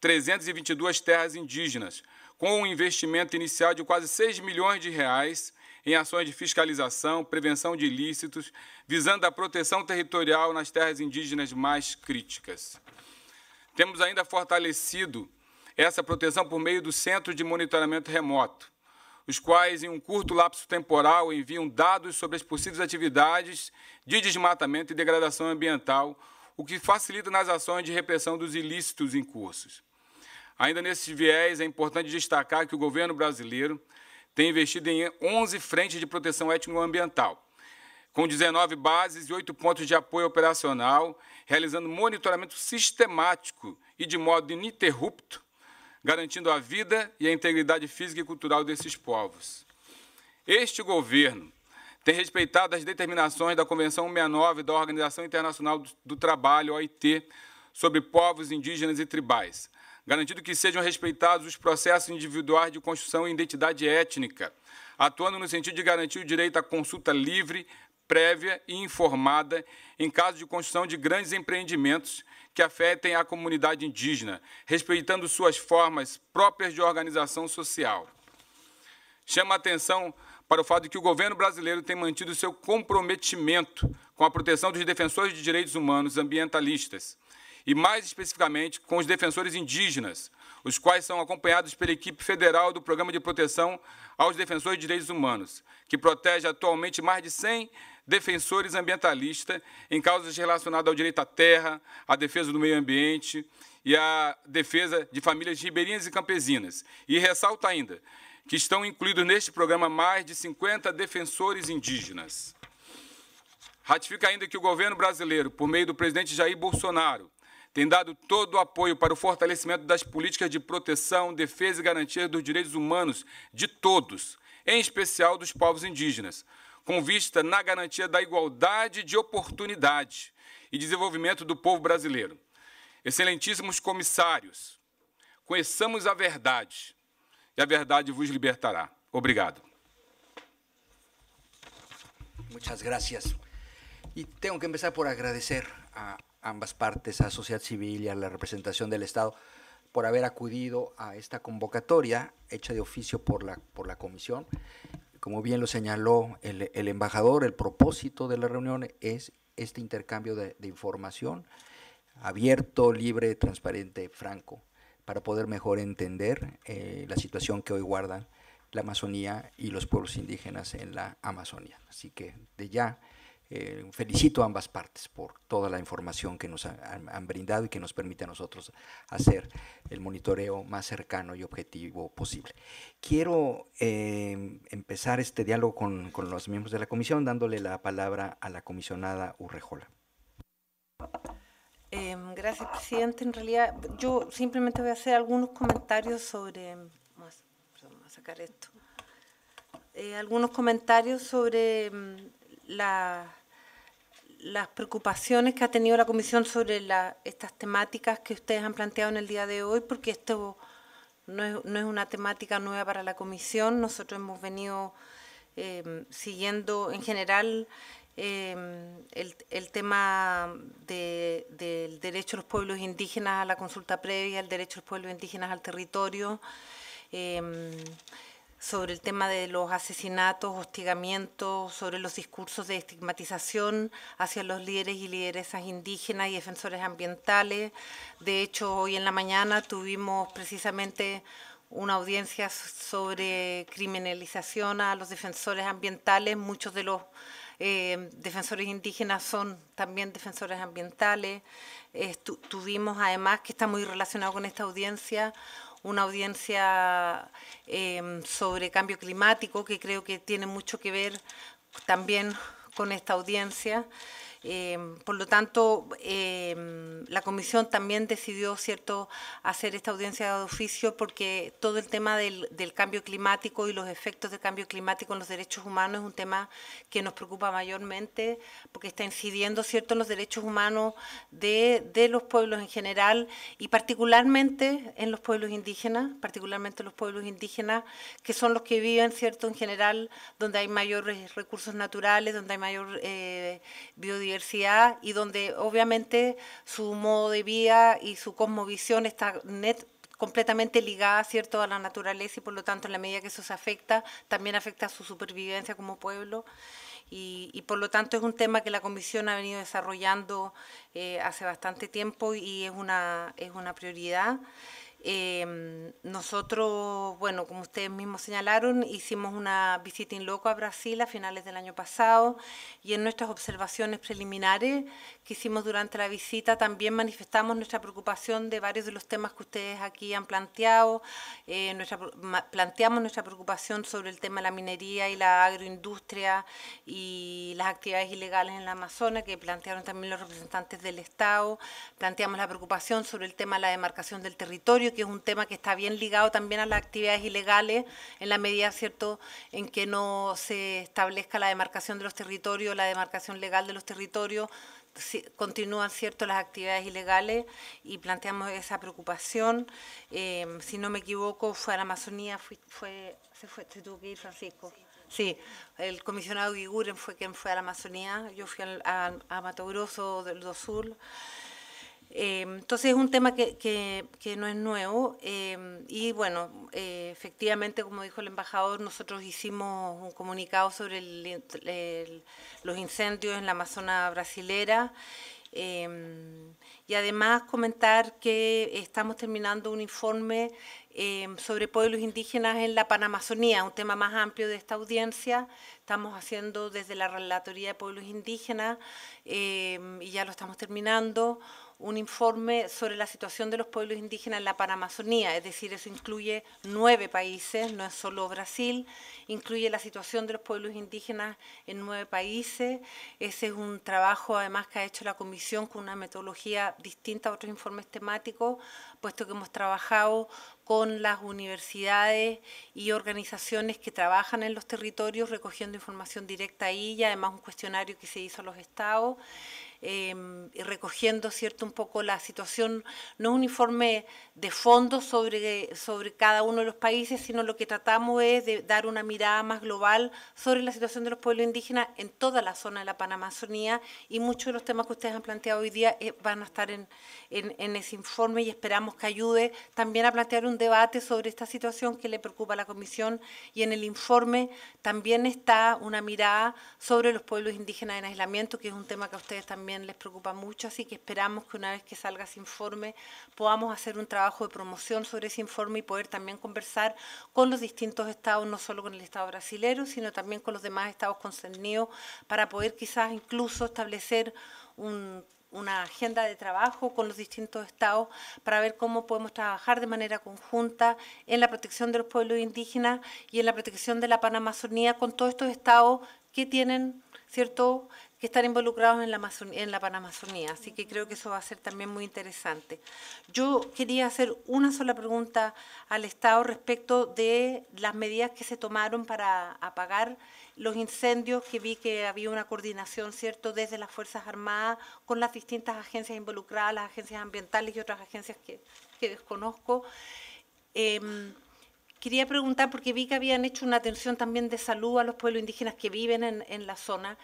[SPEAKER 11] 322 terras indígenas, com um investimento inicial de quase 6 milhões de reais em ações de fiscalização, prevenção de ilícitos, visando a proteção territorial nas terras indígenas mais críticas. Temos ainda fortalecido essa proteção por meio do Centro de Monitoramento Remoto, os quais, em um curto lapso temporal, enviam dados sobre as possíveis atividades de desmatamento e degradação ambiental, o que facilita nas ações de repressão dos ilícitos em cursos. Ainda nesse viés, é importante destacar que o governo brasileiro tem investido em 11 frentes de proteção étnico-ambiental, com 19 bases e 8 pontos de apoio operacional, realizando monitoramento sistemático e de modo ininterrupto, garantindo a vida e a integridade física e cultural desses povos. Este governo tem respeitado as determinações da Convenção 169 da Organização Internacional do Trabalho, OIT, sobre povos indígenas e tribais, garantindo que sejam respeitados os processos individuais de construção e identidade étnica, atuando no sentido de garantir o direito à consulta livre, prévia e informada em caso de construção de grandes empreendimentos que afetem a comunidade indígena, respeitando suas formas próprias de organização social. Chama a atenção para o fato de que o governo brasileiro tem mantido seu comprometimento com a proteção dos defensores de direitos humanos ambientalistas, e, mais especificamente, com os defensores indígenas, os quais são acompanhados pela equipe federal do Programa de Proteção aos Defensores de Direitos Humanos, que protege atualmente mais de 100 defensores ambientalistas em causas relacionadas ao direito à terra, à defesa do meio ambiente e à defesa de famílias ribeirinhas e campesinas. E ressalta ainda que estão incluídos neste programa mais de 50 defensores indígenas. Ratifica ainda que o governo brasileiro, por meio do presidente Jair Bolsonaro, tem dado todo o apoio para o fortalecimento das políticas de proteção, defesa e garantia dos direitos humanos de todos, em especial dos povos indígenas, com vista na garantia da igualdade de oportunidade e desenvolvimento do povo brasileiro. Excelentíssimos comissários, conheçamos a verdade e a verdade vos libertará. Obrigado. Muchas
[SPEAKER 1] gracias. Y tengo que empezar por agradecer a ambas partes, a sociedad civil y a la representación del Estado, por haber acudido a esta convocatoria hecha de oficio por la, por la comisión. Como bien lo señaló el, embajador, el propósito de la reunión es este intercambio de, información abierto, libre, transparente, franco, para poder mejor entender eh, la situación que hoy guardan la Amazonía y los pueblos indígenas en la Amazonía. Así que de ya eh, felicito a ambas partes por toda la información que nos han, brindado y que nos permite a nosotros hacer el monitoreo más cercano y objetivo posible. Quiero em, empezar este diálogo con, los miembros de la comisión dándole la palabra a la comisionada Urrejola.
[SPEAKER 12] Em, gracias, presidente. En realidad, yo simplemente voy a hacer algunos comentarios sobre. Em, a sacar esto. Eh, algunos comentarios sobre la, las preocupaciones que ha tenido la Comisión sobre la, estas temáticas que ustedes han planteado en el día de hoy, porque esto no es, una temática nueva para la Comisión. Nosotros hemos venido eh, siguiendo en general eh, el, tema del derecho de los pueblos indígenas a la consulta previa, el derecho de los pueblos indígenas al territorio. Eh, sobre el tema de los asesinatos, hostigamientos, sobre los discursos de estigmatización hacia los líderes y lideresas indígenas y defensores ambientales. De hecho, hoy en la mañana tuvimos precisamente una audiencia sobre criminalización a los defensores ambientales. Muchos de los eh, defensores indígenas son también defensores ambientales. tuvimos además, que está muy relacionado con esta audiencia, una audiencia em, sobre cambio climático que creo que tiene mucho que ver también con esta audiencia. Em, por lo tanto, em, la comisión también decidió cierto, hacer esta audiencia de oficio porque todo el tema del, cambio climático y los efectos del cambio climático en los derechos humanos es un tema que nos preocupa mayormente porque está incidiendo cierto, en los derechos humanos de, los pueblos en general y particularmente en los pueblos indígenas, particularmente los pueblos indígenas que son los que viven cierto, en general donde hay mayores recursos naturales, donde hay mayor eh, biodiversidad y donde obviamente su modo de vida y su cosmovisión está completamente ligada cierto a la naturaleza y por lo tanto en la medida que eso se afecta también afecta a su supervivencia como pueblo y, por lo tanto es un tema que la comisión ha venido desarrollando eh, hace bastante tiempo y es una es una prioridad Em, nosotros, bueno, como ustedes mismos señalaron, hicimos una visita in loco a Brasil a finales del año pasado y en nuestras observaciones preliminares que hicimos durante la visita también manifestamos nuestra preocupación de varios de los temas que ustedes aquí han planteado. Eh, planteamos nuestra preocupación sobre el tema de la minería y la agroindustria y las actividades ilegales en la Amazonas que plantearon también los representantes del Estado. Planteamos la preocupación sobre el tema de la demarcación del territorio que es un tema que está bien ligado también a las actividades ilegales, en la medida, ¿cierto?, en que no se establezca la demarcación de los territorios, la demarcación legal de los territorios, continúan cierto las actividades ilegales y planteamos esa preocupación. Eh, si no me equivoco, fue a la Amazonía, fue, se, fue, se tuvo que ir Francisco. Sí, el comisionado Guiguren fue quien fue a la Amazonía, yo fui a, a Mato Grosso del Sur. Em, entonces es un tema que, no es nuevo em, y bueno, eh, efectivamente, como dijo el embajador, nosotros hicimos un comunicado sobre los incendios en la Amazona brasilera em, y además comentar que estamos terminando un informe sobre pueblos indígenas en la Panamazonía, un tema más amplio de esta audiencia. Estamos haciendo desde la Relatoría de Pueblos Indígenas y ya lo estamos terminando un informe sobre la situación de los pueblos indígenas en la Panamazonía, es decir, eso incluye nueve países, no es solo Brasil, incluye la situación de los pueblos indígenas en nueve países. Ese es un trabajo además que ha hecho la Comisión con una metodología distinta a otros informes temáticos, puesto que hemos trabajado con las universidades y organizaciones que trabajan en los territorios recogiendo información directa ahí y además un cuestionario que se hizo a los estados eh, recogiendo cierto un poco la situación, no un informe de fondo sobre, sobre cada uno de los países, sino lo que tratamos es de dar una mirada más global sobre la situación de los pueblos indígenas en toda la zona de la Panamazonía y muchos de los temas que ustedes han planteado hoy día eh, van a estar en, ese informe y esperamos que ayude también a plantear un debate sobre esta situación que le preocupa a la Comisión y en el informe también está una mirada sobre los pueblos indígenas en aislamiento, que es un tema que a ustedes también les preocupa mucho, así que esperamos que una vez que salga ese informe podamos hacer un trabajo de promoción sobre ese informe y poder también conversar con los distintos estados, no solo con el estado brasilero, sino también con los demás estados concernidos, para poder quizás incluso establecer una agenda de trabajo con los distintos estados para ver cómo podemos trabajar de manera conjunta en la protección de los pueblos indígenas y en la protección de la Panamazonía con todos estos estados que tienen cierto que están involucrados en la, Panamazonía. Así que creo que eso va a ser también muy interesante. Yo quería hacer una sola pregunta al Estado respecto de las medidas que se tomaron para apagar los incendios, que vi que había una coordinación, ¿cierto?, desde las Fuerzas Armadas con las distintas agencias involucradas, las agencias ambientales y otras agencias que, desconozco. Em, quería preguntar, porque vi que habían hecho una atención también de salud a los pueblos indígenas que viven en, en la zona.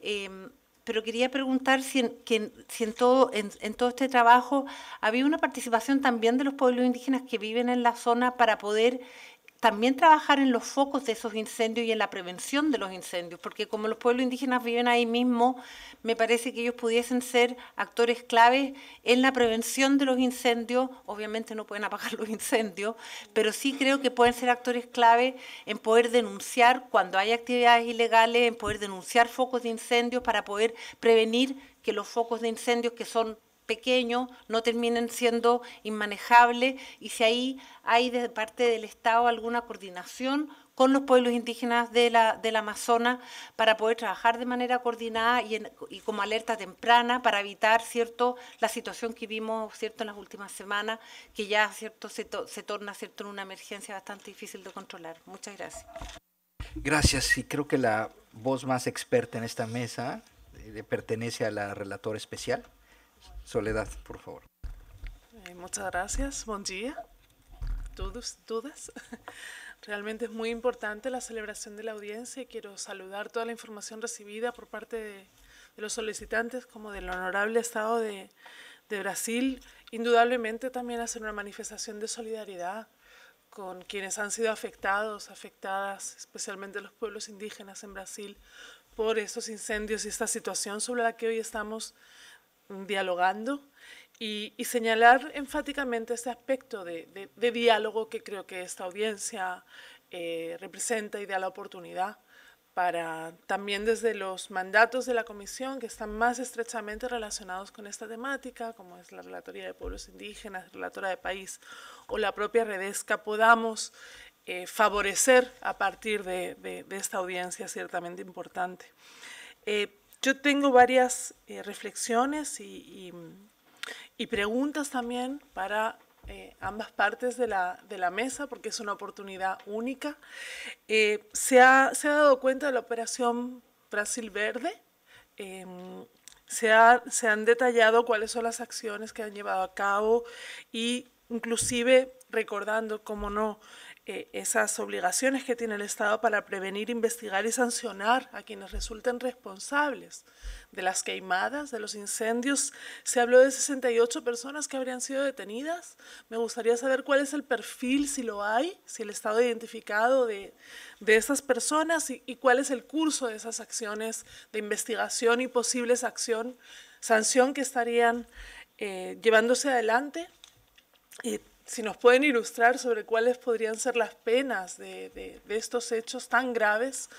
[SPEAKER 12] Em, pero quería preguntar si, que todo, en, todo este trabajo había una participación también de los pueblos indígenas que viven en la zona para poder también trabajar en los focos de esos incendios y en la prevención de los incendios, porque como los pueblos indígenas viven ahí mismo, me parece que ellos pudiesen ser actores claves en la prevención de los incendios, obviamente no pueden apagar los incendios, pero sí creo que pueden ser actores clave en poder denunciar cuando hay actividades ilegales, en poder denunciar focos de incendios para poder prevenir que los focos de incendios que son pequeños no terminen siendo inmanejables y si ahí hay de parte del Estado alguna coordinación con los pueblos indígenas de la, del Amazonas para poder trabajar de manera coordinada y, como alerta temprana para evitar cierto la situación que vimos cierto en las últimas semanas que ya cierto se, se torna cierto en una emergencia bastante difícil de controlar muchas gracias
[SPEAKER 1] gracias y creo que la voz más experta en esta mesa le eh, pertenece a la relatora especial Soledad, por favor.
[SPEAKER 13] muchas gracias. Buen día. Todos, dudas? Realmente es muy importante la celebración de la audiencia y quiero saludar toda la información recibida por parte de, los solicitantes como del honorable Estado de, de Brasil. Indudablemente también hacer una manifestación de solidaridad con quienes han sido afectados, afectadas, especialmente los pueblos indígenas en Brasil, por estos incendios y esta situación sobre la que hoy estamos dialogando y, señalar enfáticamente este aspecto de, diálogo que creo que esta audiencia eh, representa y da la oportunidad para también desde los mandatos de la Comisión que están más estrechamente relacionados con esta temática, como es la Relatoría de Pueblos Indígenas, Relatora de País o la propia Redesca, podamos eh, favorecer a partir de, esta audiencia ciertamente importante. Eh, yo tengo varias eh, reflexiones y, preguntas también para eh, ambas partes de la, mesa, porque es una oportunidad única. Eh, se, ha, dado cuenta de la operación Brasil Verde. Se, han detallado cuáles son las acciones que han llevado a cabo y inclusive recordando, como no, eh, esas obligaciones que tiene el Estado para prevenir, investigar y sancionar a quienes resulten responsables de las queimadas, de los incendios. Se habló de 68 personas que habrían sido detenidas. Me gustaría saber cuál es el perfil, si lo hay, si el Estado ha identificado de, esas personas y, cuál es el curso de esas acciones de investigación y posibles acción, sanción que estarían eh, llevándose adelante. Eh, si nos pueden ilustrar sobre cuáles podrían ser las penas de, de, estos hechos tan graves,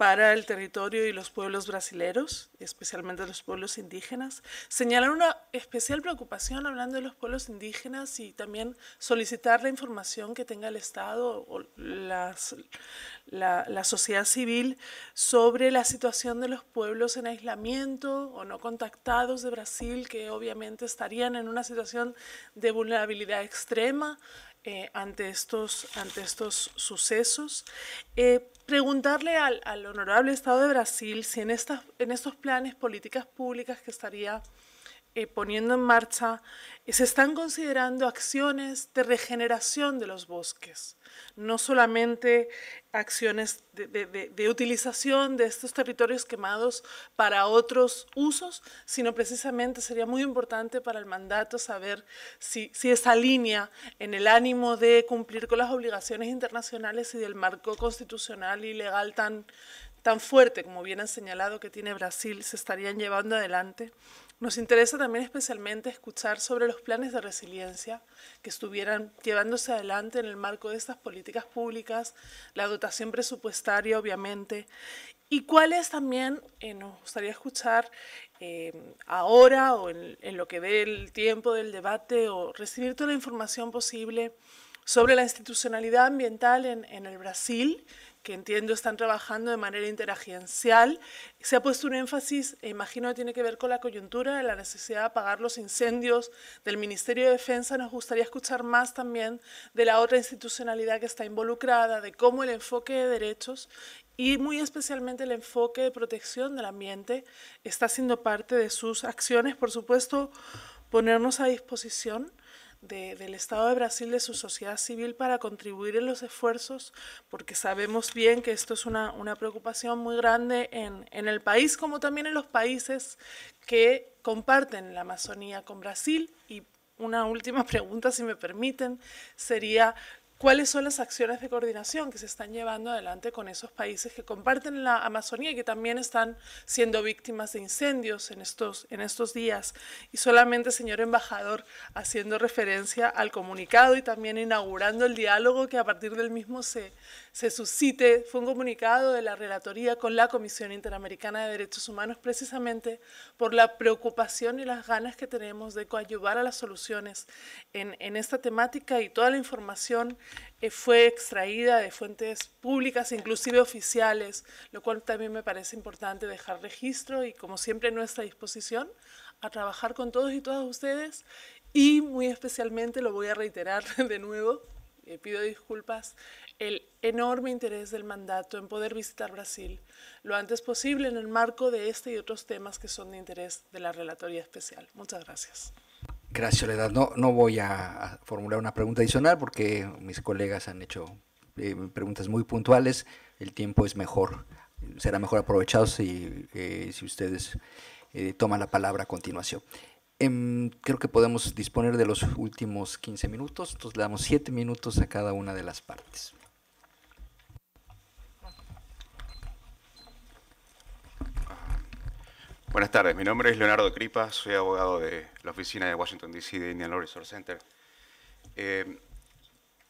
[SPEAKER 13] para el territorio y los pueblos brasileros, especialmente los pueblos indígenas. Señalar una especial preocupación hablando de los pueblos indígenas y también solicitar la información que tenga el Estado o la, la sociedad civil sobre la situación de los pueblos en aislamiento o no contactados de Brasil, que obviamente estarían en una situación de vulnerabilidad extrema eh, ante, estos, ante estos sucesos. Eh, preguntarle al, Honorable Estado de Brasil si en, estas, en estos planes, políticas públicas que estaría eh, poniendo en marcha, eh, se están considerando acciones de regeneración de los bosques, no solamente acciones de, utilización de estos territorios quemados para otros usos, sino precisamente sería muy importante para el mandato saber si, si esa línea en el ánimo de cumplir con las obligaciones internacionales y del marco constitucional y legal tan, tan fuerte como bien han señalado que tiene Brasil, se estarían llevando adelante nos interesa también especialmente escuchar sobre los planes de resiliencia que estuvieran llevándose adelante en el marco de estas políticas públicas, la dotación presupuestaria, obviamente, y cuáles también eh, nos gustaría escuchar eh, ahora o en, lo que dé el tiempo del debate o recibir toda la información posible sobre la institucionalidad ambiental en, en el Brasil que entiendo están trabajando de manera interagencial. Se ha puesto un énfasis, e imagino que tiene que ver con la coyuntura, de la necesidad de apagar los incendios del Ministerio de Defensa. Nos gustaría escuchar más también de la otra institucionalidad que está involucrada, de cómo el enfoque de derechos y muy especialmente el enfoque de protección del ambiente está siendo parte de sus acciones. Por supuesto, ponernos a disposición del Estado de Brasil, de su sociedad civil, para contribuir en los esfuerzos, porque sabemos bien que esto es una, preocupación muy grande en, en, el país, como también en los países que comparten la Amazonía con Brasil. Y una última pregunta, si me permiten, sería cuáles son las acciones de coordinación que se están llevando adelante con esos países que comparten la Amazonía y que también están siendo víctimas de incendios en estos, en estos días. Y solamente, señor embajador, haciendo referencia al comunicado y también inaugurando el diálogo que a partir del mismo se, se suscite, fue un comunicado de la Relatoría con la Comisión Interamericana de Derechos Humanos precisamente por la preocupación y las ganas que tenemos de coadyuvar a las soluciones en, esta temática y toda la información eh, fue extraída de fuentes públicas, inclusive oficiales, lo cual también me parece importante dejar registro y como siempre nuestra disposición a trabajar con todos y todas ustedes y muy especialmente, lo voy a reiterar de nuevo, eh, pido disculpas, el enorme interés del mandato en poder visitar Brasil lo antes posible en el marco de este y otros temas que son de interés de la Relatoría Especial. Muchas gracias.
[SPEAKER 1] Gracias, Soledad. No, no voy a formular una pregunta adicional porque mis colegas han hecho eh, preguntas muy puntuales. El tiempo es mejor, será mejor aprovechado si, eh, si ustedes toman la palabra a continuación. Em, creo que podemos disponer de los últimos 15 minutos, entonces le damos 7 minutos a cada una de las partes.
[SPEAKER 14] Buenas tardes, mi nombre es Leonardo Cripa, soy abogado de la oficina de Washington DC de Indian Law Resource Center. Eh,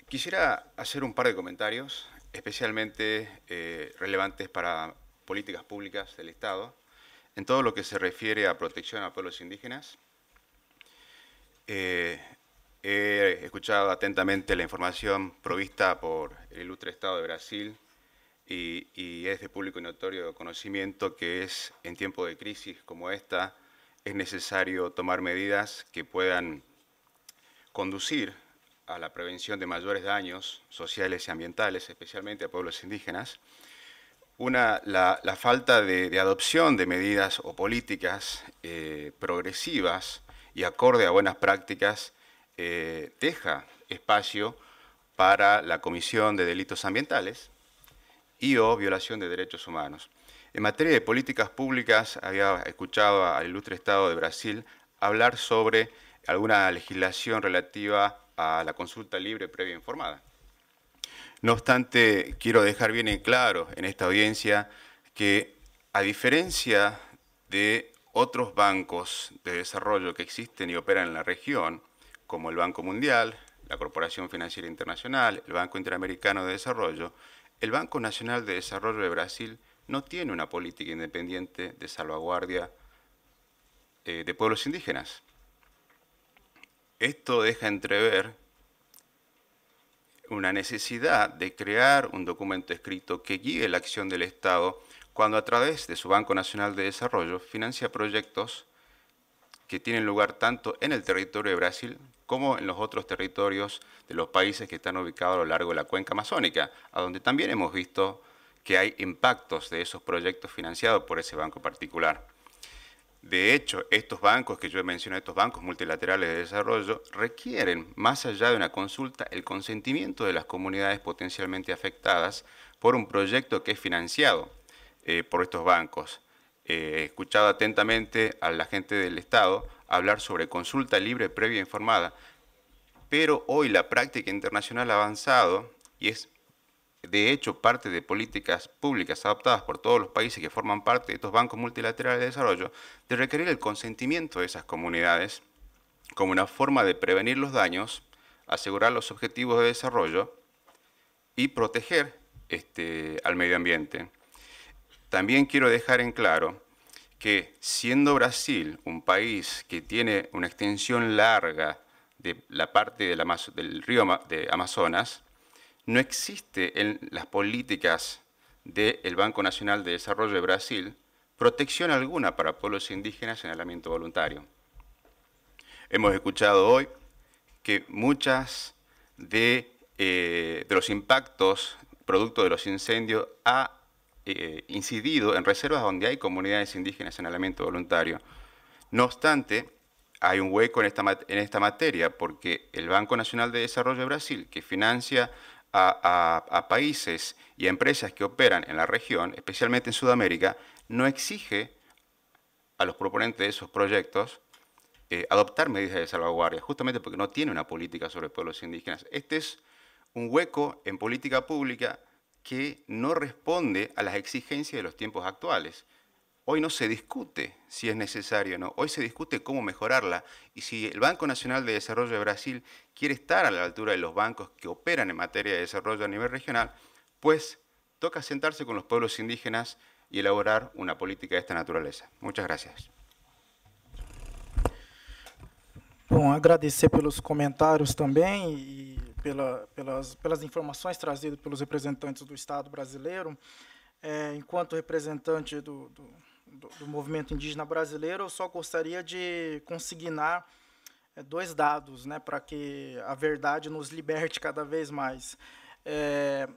[SPEAKER 14] quisiera hacer un par de comentarios, especialmente eh, relevantes para políticas públicas del Estado, en todo lo que se refiere a protección a pueblos indígenas eh, he escuchado atentamente la información provista por el ilustre Estado de Brasil y, es de público y notorio conocimiento que es en tiempos de crisis como esta es necesario tomar medidas que puedan conducir a la prevención de mayores daños sociales y ambientales, especialmente a pueblos indígenas. Una, la, falta de, adopción de medidas o políticas eh, progresivas y acorde a buenas prácticas, eh, deja espacio para la comisión de delitos ambientales y o violación de derechos humanos. En materia de políticas públicas, había escuchado al ilustre Estado de Brasil hablar sobre alguna legislación relativa a la consulta libre previa informada. No obstante, quiero dejar bien en claro en esta audiencia que a diferencia de otros bancos de desarrollo que existen y operan en la región, como el Banco Mundial, la Corporación Financiera Internacional, el Banco Interamericano de Desarrollo, el Banco Nacional de Desarrollo de Brasil no tiene una política independiente de salvaguardia eh, de pueblos indígenas. Esto deja entrever una necesidad de crear un documento escrito que guíe la acción del Estado cuando a través de su Banco Nacional de Desarrollo financia proyectos que tienen lugar tanto en el territorio de Brasil como en los otros territorios de los países que están ubicados a lo largo de la cuenca amazónica, a donde también hemos visto que hay impactos de esos proyectos financiados por ese banco particular. De hecho, estos bancos que yo he mencionado, estos bancos multilaterales de desarrollo, requieren, más allá de una consulta, el consentimiento de las comunidades potencialmente afectadas por un proyecto que es financiado eh, por estos bancos. Eh, he escuchado atentamente a la gente del Estado hablar sobre consulta libre, previa e informada, pero hoy la práctica internacional ha avanzado y es de hecho parte de políticas públicas adoptadas por todos los países que forman parte de estos bancos multilaterales de desarrollo, de requerir el consentimiento de esas comunidades como una forma de prevenir los daños, asegurar los objetivos de desarrollo y proteger este, al medio ambiente. También quiero dejar en claro que siendo Brasil un país que tiene una extensión larga de la parte del, río de Amazonas, no existe en las políticas del Banco Nacional de Desarrollo de Brasil protección alguna para pueblos indígenas en alamiento voluntario. Hemos escuchado hoy que muchas de, eh, de los impactos producto de los incendios ha eh, incidido en reservas donde hay comunidades indígenas en alimento voluntario. No obstante, hay un hueco en esta, en esta materia porque el Banco Nacional de Desarrollo de Brasil, que financia a, países y a empresas que operan en la región, especialmente en Sudamérica, no exige a los proponentes de esos proyectos eh, adoptar medidas de salvaguardia, justamente porque no tiene una política sobre pueblos indígenas. Este es un hueco en política pública que no responde a las exigencias de los tiempos actuales. Hoy no se discute si es necesario o no, hoy se discute cómo mejorarla y si el Banco Nacional de Desarrollo de Brasil quiere estar a la altura de los bancos que operan en materia de desarrollo a nivel regional, pues toca sentarse con los pueblos indígenas y elaborar una política de esta naturaleza. Muchas gracias.
[SPEAKER 2] Bom, agradecer pelos comentários também e pela, pelas, pelas informações trazidas pelos representantes do Estado brasileiro, é, enquanto representante do, do, do, do, movimento indígena brasileiro, eu só gostaria de consignar é, dois dados né, para que a verdade nos liberte cada vez mais. É,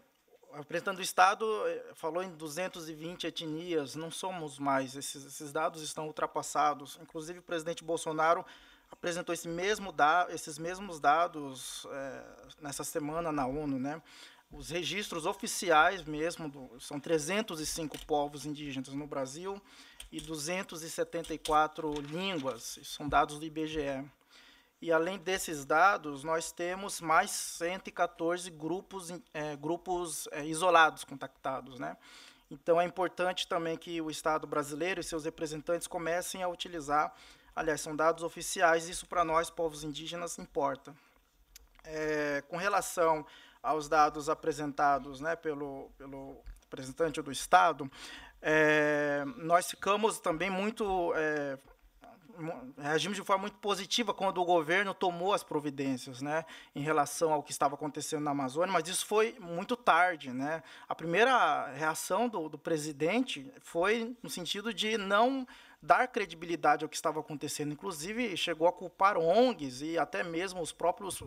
[SPEAKER 2] o representante do Estado é, falou em 220 etnias, não somos mais, esses, esses dados estão ultrapassados. Inclusive, o presidente Bolsonaro apresentou esse mesmo da, esses mesmos dados é, nessa semana na ONU, né? Os registros oficiais mesmo do, são 305 povos indígenas no Brasil e 274 línguas, são dados do IBGE. E além desses dados, nós temos mais 114 grupos, é, grupos é, isolados contactados, né? Então é importante também que o Estado brasileiro e seus representantes comecem a utilizar Aliás, são dados oficiais, isso para nós, povos indígenas, importa. É, com relação aos dados apresentados né, pelo, pelo representante do Estado, é, nós ficamos também muito. É, reagimos de forma muito positiva quando o governo tomou as providências, né, em relação ao que estava acontecendo na Amazônia, mas isso foi muito tarde, né? A primeira reação do, do presidente foi no sentido de não dar credibilidade ao que estava acontecendo. Inclusive, chegou a culpar ONGs e até mesmo os próprios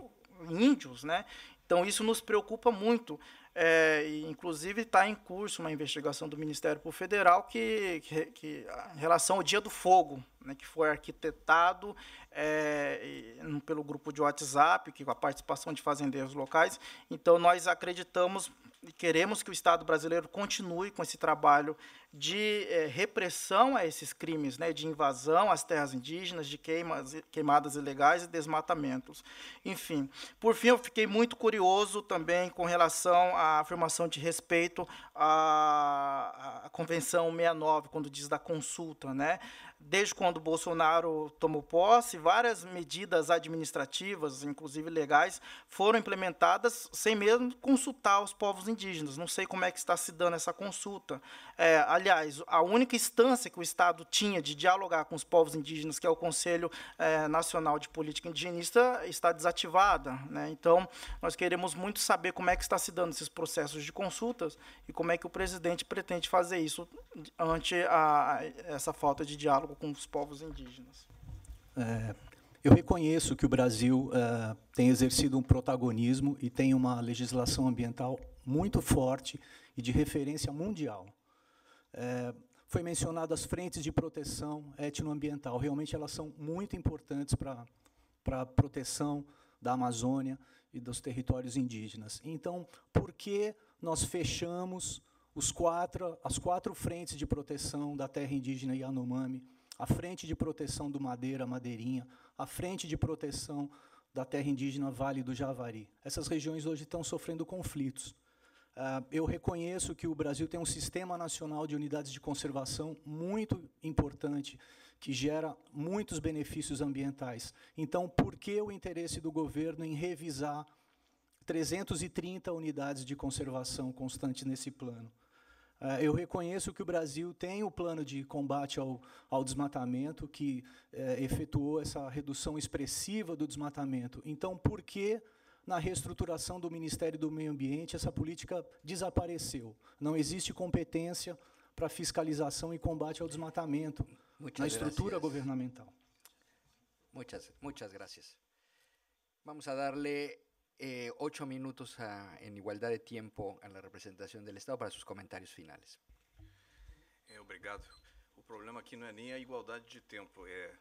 [SPEAKER 2] índios, né? Então, isso nos preocupa muito. É, inclusive, está em curso uma investigação do Ministério Federal que, que, que, em relação ao Dia do Fogo, né, que foi arquitetado é, pelo grupo de WhatsApp, que com a participação de fazendeiros locais. Então, nós acreditamos e queremos que o Estado brasileiro continue com esse trabalho de é, repressão a esses crimes, né, de invasão às terras indígenas, de queimas, queimadas ilegais e desmatamentos. Enfim, por fim, eu fiquei muito curioso também com relação à afirmação de respeito à, à Convenção 69, quando diz da consulta. Né? desde quando Bolsonaro tomou posse, várias medidas administrativas, inclusive legais, foram implementadas sem mesmo consultar os povos indígenas. Não sei como é que está se dando essa consulta. É, aliás, a única instância que o Estado tinha de dialogar com os povos indígenas, que é o Conselho é, Nacional de Política Indigenista, está desativada. Né? Então, nós queremos muito saber como é que está se dando esses processos de consultas e como é que o presidente pretende fazer isso ante a, essa falta de diálogo diálogo com os povos indígenas.
[SPEAKER 3] É, eu reconheço que o Brasil é, tem exercido um protagonismo e tem uma legislação ambiental muito forte e de referência mundial. É, foi mencionado as frentes de proteção etnoambiental. Realmente, elas são muito importantes para a proteção da Amazônia e dos territórios indígenas. Então, por que nós fechamos os quatro, as quatro frentes de proteção da terra indígena Yanomami a frente de proteção do Madeira, Madeirinha, a frente de proteção da terra indígena Vale do Javari. Essas regiões hoje estão sofrendo conflitos. Ah, eu reconheço que o Brasil tem um sistema nacional de unidades de conservação muito importante, que gera muitos benefícios ambientais. Então, por que o interesse do governo em revisar 330 unidades de conservação constantes nesse plano? É, eu reconheço que o Brasil tem o plano de combate ao, ao desmatamento, que é, efetuou essa redução expressiva do desmatamento. Então, por que, na reestruturação do Ministério do Meio Ambiente, essa política desapareceu? Não existe competência para fiscalização e combate ao desmatamento na estrutura gracias. governamental.
[SPEAKER 1] Muitas, muitas graças. Vamos a dar-lhe eh, ocho minutos a, en igualdad de tiempo a la representación del Estado para sus comentarios finales.
[SPEAKER 8] É, obrigado. O problema aqui não é nem a igualdade de tempo, é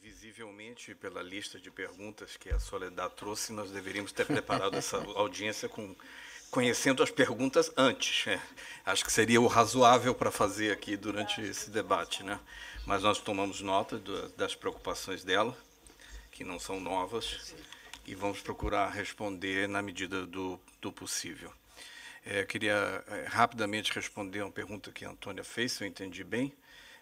[SPEAKER 8] visivelmente pela lista de perguntas que a Soledad trouxe, nós deveríamos ter preparado essa audiência com conhecendo as perguntas antes. É. Acho que seria o razoável para fazer aqui durante é. esse debate, né? Mas nós tomamos nota do, das preocupações dela, que não são novas. Sim e vamos procurar responder na medida do, do possível. É, queria é, rapidamente responder uma pergunta que a Antônia fez, se eu entendi bem.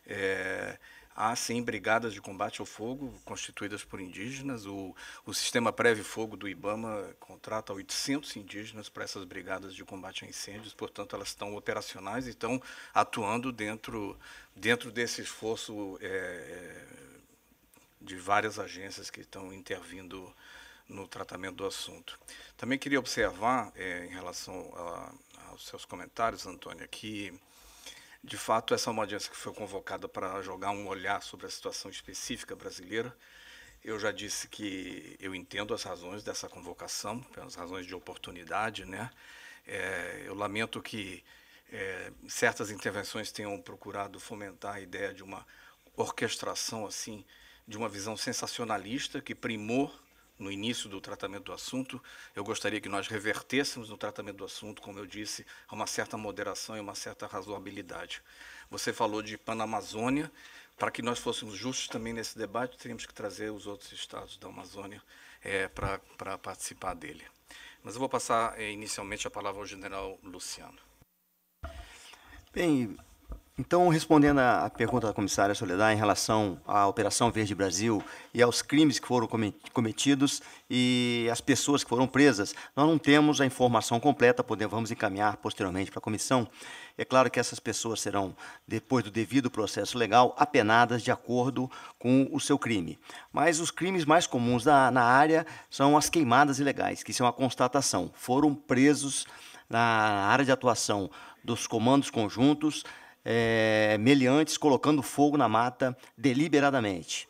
[SPEAKER 8] É, há sim brigadas de combate ao fogo constituídas por indígenas. O, o sistema prévio fogo do IBAMA contrata 800 indígenas para essas brigadas de combate a incêndios, portanto, elas estão operacionais e estão atuando dentro, dentro desse esforço é, é de várias agências que estão intervindo no tratamento do assunto. Também queria observar, é, em relação a, aos seus comentários, Antônia, que, de fato, essa é uma audiência que foi convocada para jogar um olhar sobre a situação específica brasileira. Eu já disse que eu entendo as razões dessa convocação, pelas razões de oportunidade, né? É, eu lamento que é, certas intervenções tenham procurado fomentar a ideia de uma orquestração assim de uma visão sensacionalista que primou no início do tratamento do assunto. Eu gostaria que nós revertêssemos no tratamento do assunto, como eu disse, a uma certa moderação e uma certa razoabilidade. Você falou de Panamazônia. Para que nós fôssemos justos também nesse debate, teríamos que trazer os outros estados da Amazônia é, para participar dele. Mas eu vou passar é, inicialmente a palavra ao general Luciano.
[SPEAKER 10] Bem, então, respondendo à pergunta da comissária Soledad em relação à Operação Verde Brasil e aos crimes que foram cometidos e as pessoas que foram presas, nós não temos a informação completa, podemos, vamos encaminhar posteriormente para a comissão. É claro que essas pessoas serão, depois do devido processo legal, apenadas de acordo com o seu crime. Mas os crimes mais comuns na, na área são as queimadas ilegais, que são é a constatação. Foram presos na área de atuação dos comandos conjuntos, é, meliantes colocando fogo na mata deliberadamente.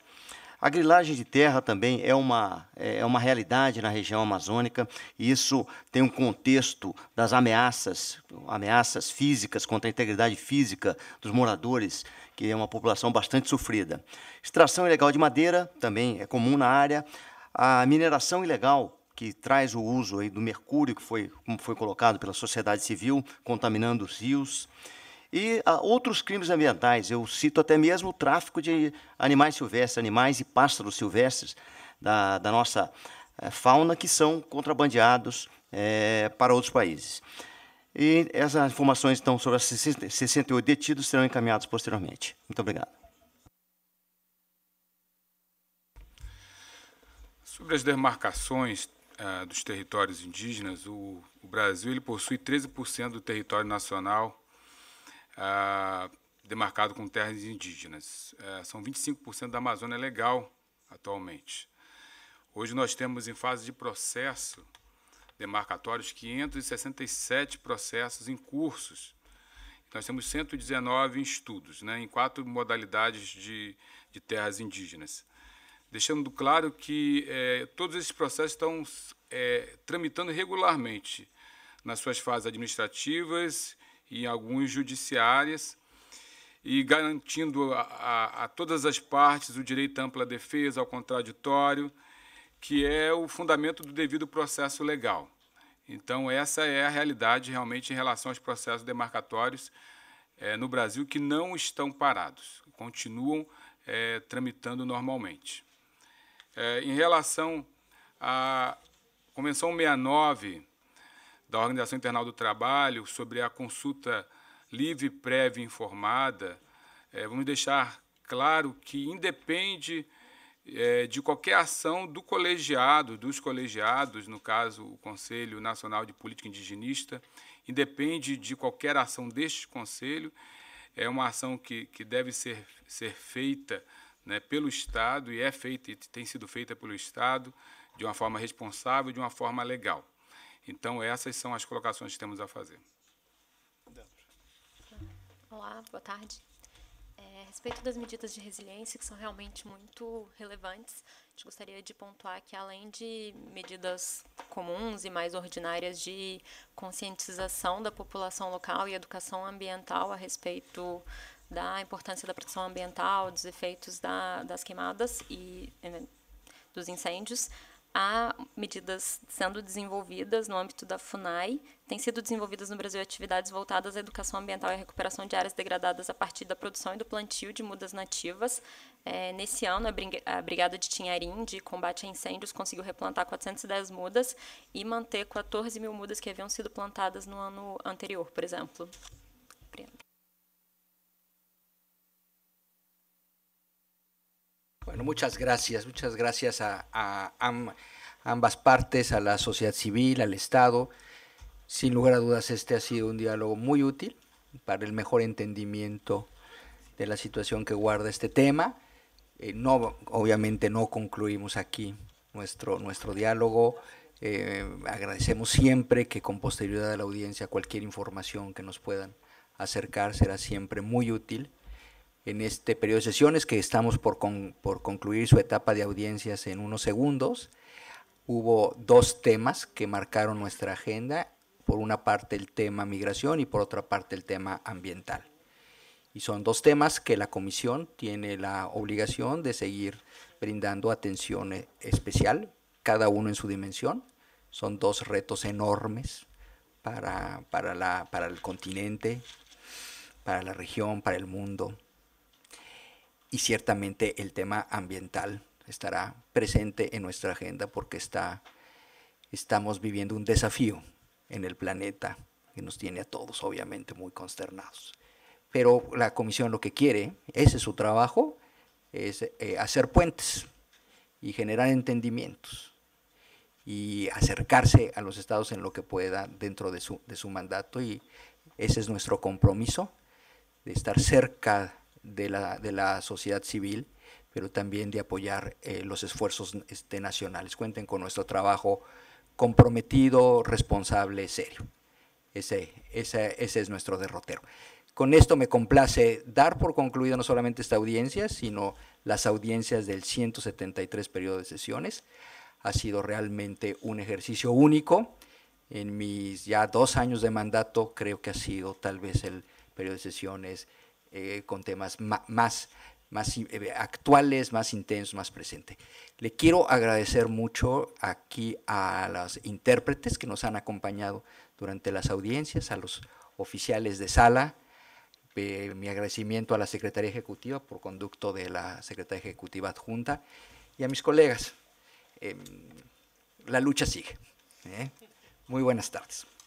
[SPEAKER 10] A grilagem de terra também é uma, é, é uma realidade na região amazônica, e isso tem um contexto das ameaças, ameaças físicas contra a integridade física dos moradores, que é uma população bastante sofrida. Extração ilegal de madeira também é comum na área. A mineração ilegal que traz o uso aí do mercúrio que foi, como foi colocado pela sociedade civil, contaminando os rios. E ah, outros crimes ambientais, eu cito até mesmo o tráfico de animais silvestres, animais e pássaros silvestres da, da nossa eh, fauna que são contrabandeados eh, para outros países. E essas informações estão sobre as 68 detidos serão encaminhados posteriormente. Muito obrigado.
[SPEAKER 11] Sobre as demarcações ah, dos territórios indígenas, o, o Brasil ele possui 13% do território nacional ah, demarcado com terras indígenas. É, são 25% da Amazônia legal atualmente. Hoje nós temos em fase de processo demarcatórios 567 processos em cursos. Nós temos 119 estudos, né, em quatro modalidades de, de terras indígenas. Deixando claro que é, todos esses processos estão é, tramitando regularmente nas suas fases administrativas em alguns judiciárias, e garantindo a, a, a todas as partes o direito à ampla defesa, ao contraditório, que é o fundamento do devido processo legal. Então, essa é a realidade realmente em relação aos processos demarcatórios é, no Brasil, que não estão parados, continuam é, tramitando normalmente. É, em relação à Convenção 69, da Organização Internacional do Trabalho sobre a consulta livre, prévia e informada, é, vamos deixar claro que independe é, de qualquer ação do colegiado, dos colegiados, no caso o Conselho Nacional de Política Indigenista, independe de qualquer ação deste conselho, é uma ação que, que deve ser, ser feita né, pelo Estado e é feita e tem sido feita pelo Estado de uma forma responsável, de uma forma legal. Então, essas são as colocações que temos a fazer.
[SPEAKER 9] Olá, boa tarde. É, a respeito das medidas de resiliência, que são realmente muito relevantes, a gente gostaria de pontuar que, além de medidas comuns e mais ordinárias de conscientização da população local e educação ambiental a respeito da importância da proteção ambiental, dos efeitos da, das queimadas e né, dos incêndios, há medidas sendo desenvolvidas no âmbito da FUNAI. Têm sido desenvolvidas no Brasil atividades voltadas à educação ambiental e à recuperação de áreas degradadas a partir da produção e do plantio de mudas nativas. É, nesse ano, a Brigada de Tinharim, de combate a incêndios, conseguiu replantar 410 mudas e manter 14 mil mudas que haviam sido plantadas no ano anterior, por exemplo.
[SPEAKER 1] Bueno, muchas gracias, muchas gracias a, ambas partes, a la sociedad civil, al Estado. Sin lugar a dudas, este ha sido un diálogo muy útil para el mejor entendimiento de la situación que guarda este tema. Eh, no, obviamente no concluimos aquí nuestro, nuestro diálogo. Eh, agradecemos siempre que con posterioridad a la audiencia cualquier información que nos puedan acercar será siempre muy útil en este periodo de sesiones que estamos por, concluir su etapa de audiencias en unos segundos. Hubo dos temas que marcaron nuestra agenda, por una parte el tema migración y por otra parte el tema ambiental. Y son dos temas que la Comisión tiene la obligación de seguir brindando atención e, especial, cada uno en su dimensión. Son dos retos enormes para, para, para el continente, para la región, para el mundo y ciertamente el tema ambiental estará presente en nuestra agenda porque está, estamos viviendo un desafío en el planeta que nos tiene a todos obviamente muy consternados. Pero la comisión lo que quiere, ese es su trabajo, es eh, hacer puentes y generar entendimientos y acercarse a los estados en lo que pueda dentro de su, de su mandato y ese es nuestro compromiso de estar cerca de la, sociedad civil, pero también de apoyar eh, los esfuerzos este, nacionales. Cuenten con nuestro trabajo comprometido, responsable, serio. Ese, ese, ese es nuestro derrotero. Con esto me complace dar por concluida no solamente esta audiencia, sino las audiencias del 173 periodo de sesiones. Ha sido realmente un ejercicio único. En mis ya dos años de mandato creo que ha sido tal vez el periodo de sesiones eh, con temas más, más eh, actuales, más intensos, más presentes. Le quiero agradecer mucho aquí a los intérpretes que nos han acompañado durante las audiencias, a los oficiales de sala, eh, mi agradecimiento a la Secretaría Ejecutiva por conducto de la Secretaría Ejecutiva adjunta y a mis colegas. Em, la lucha
[SPEAKER 11] sigue. Muy buenas tardes.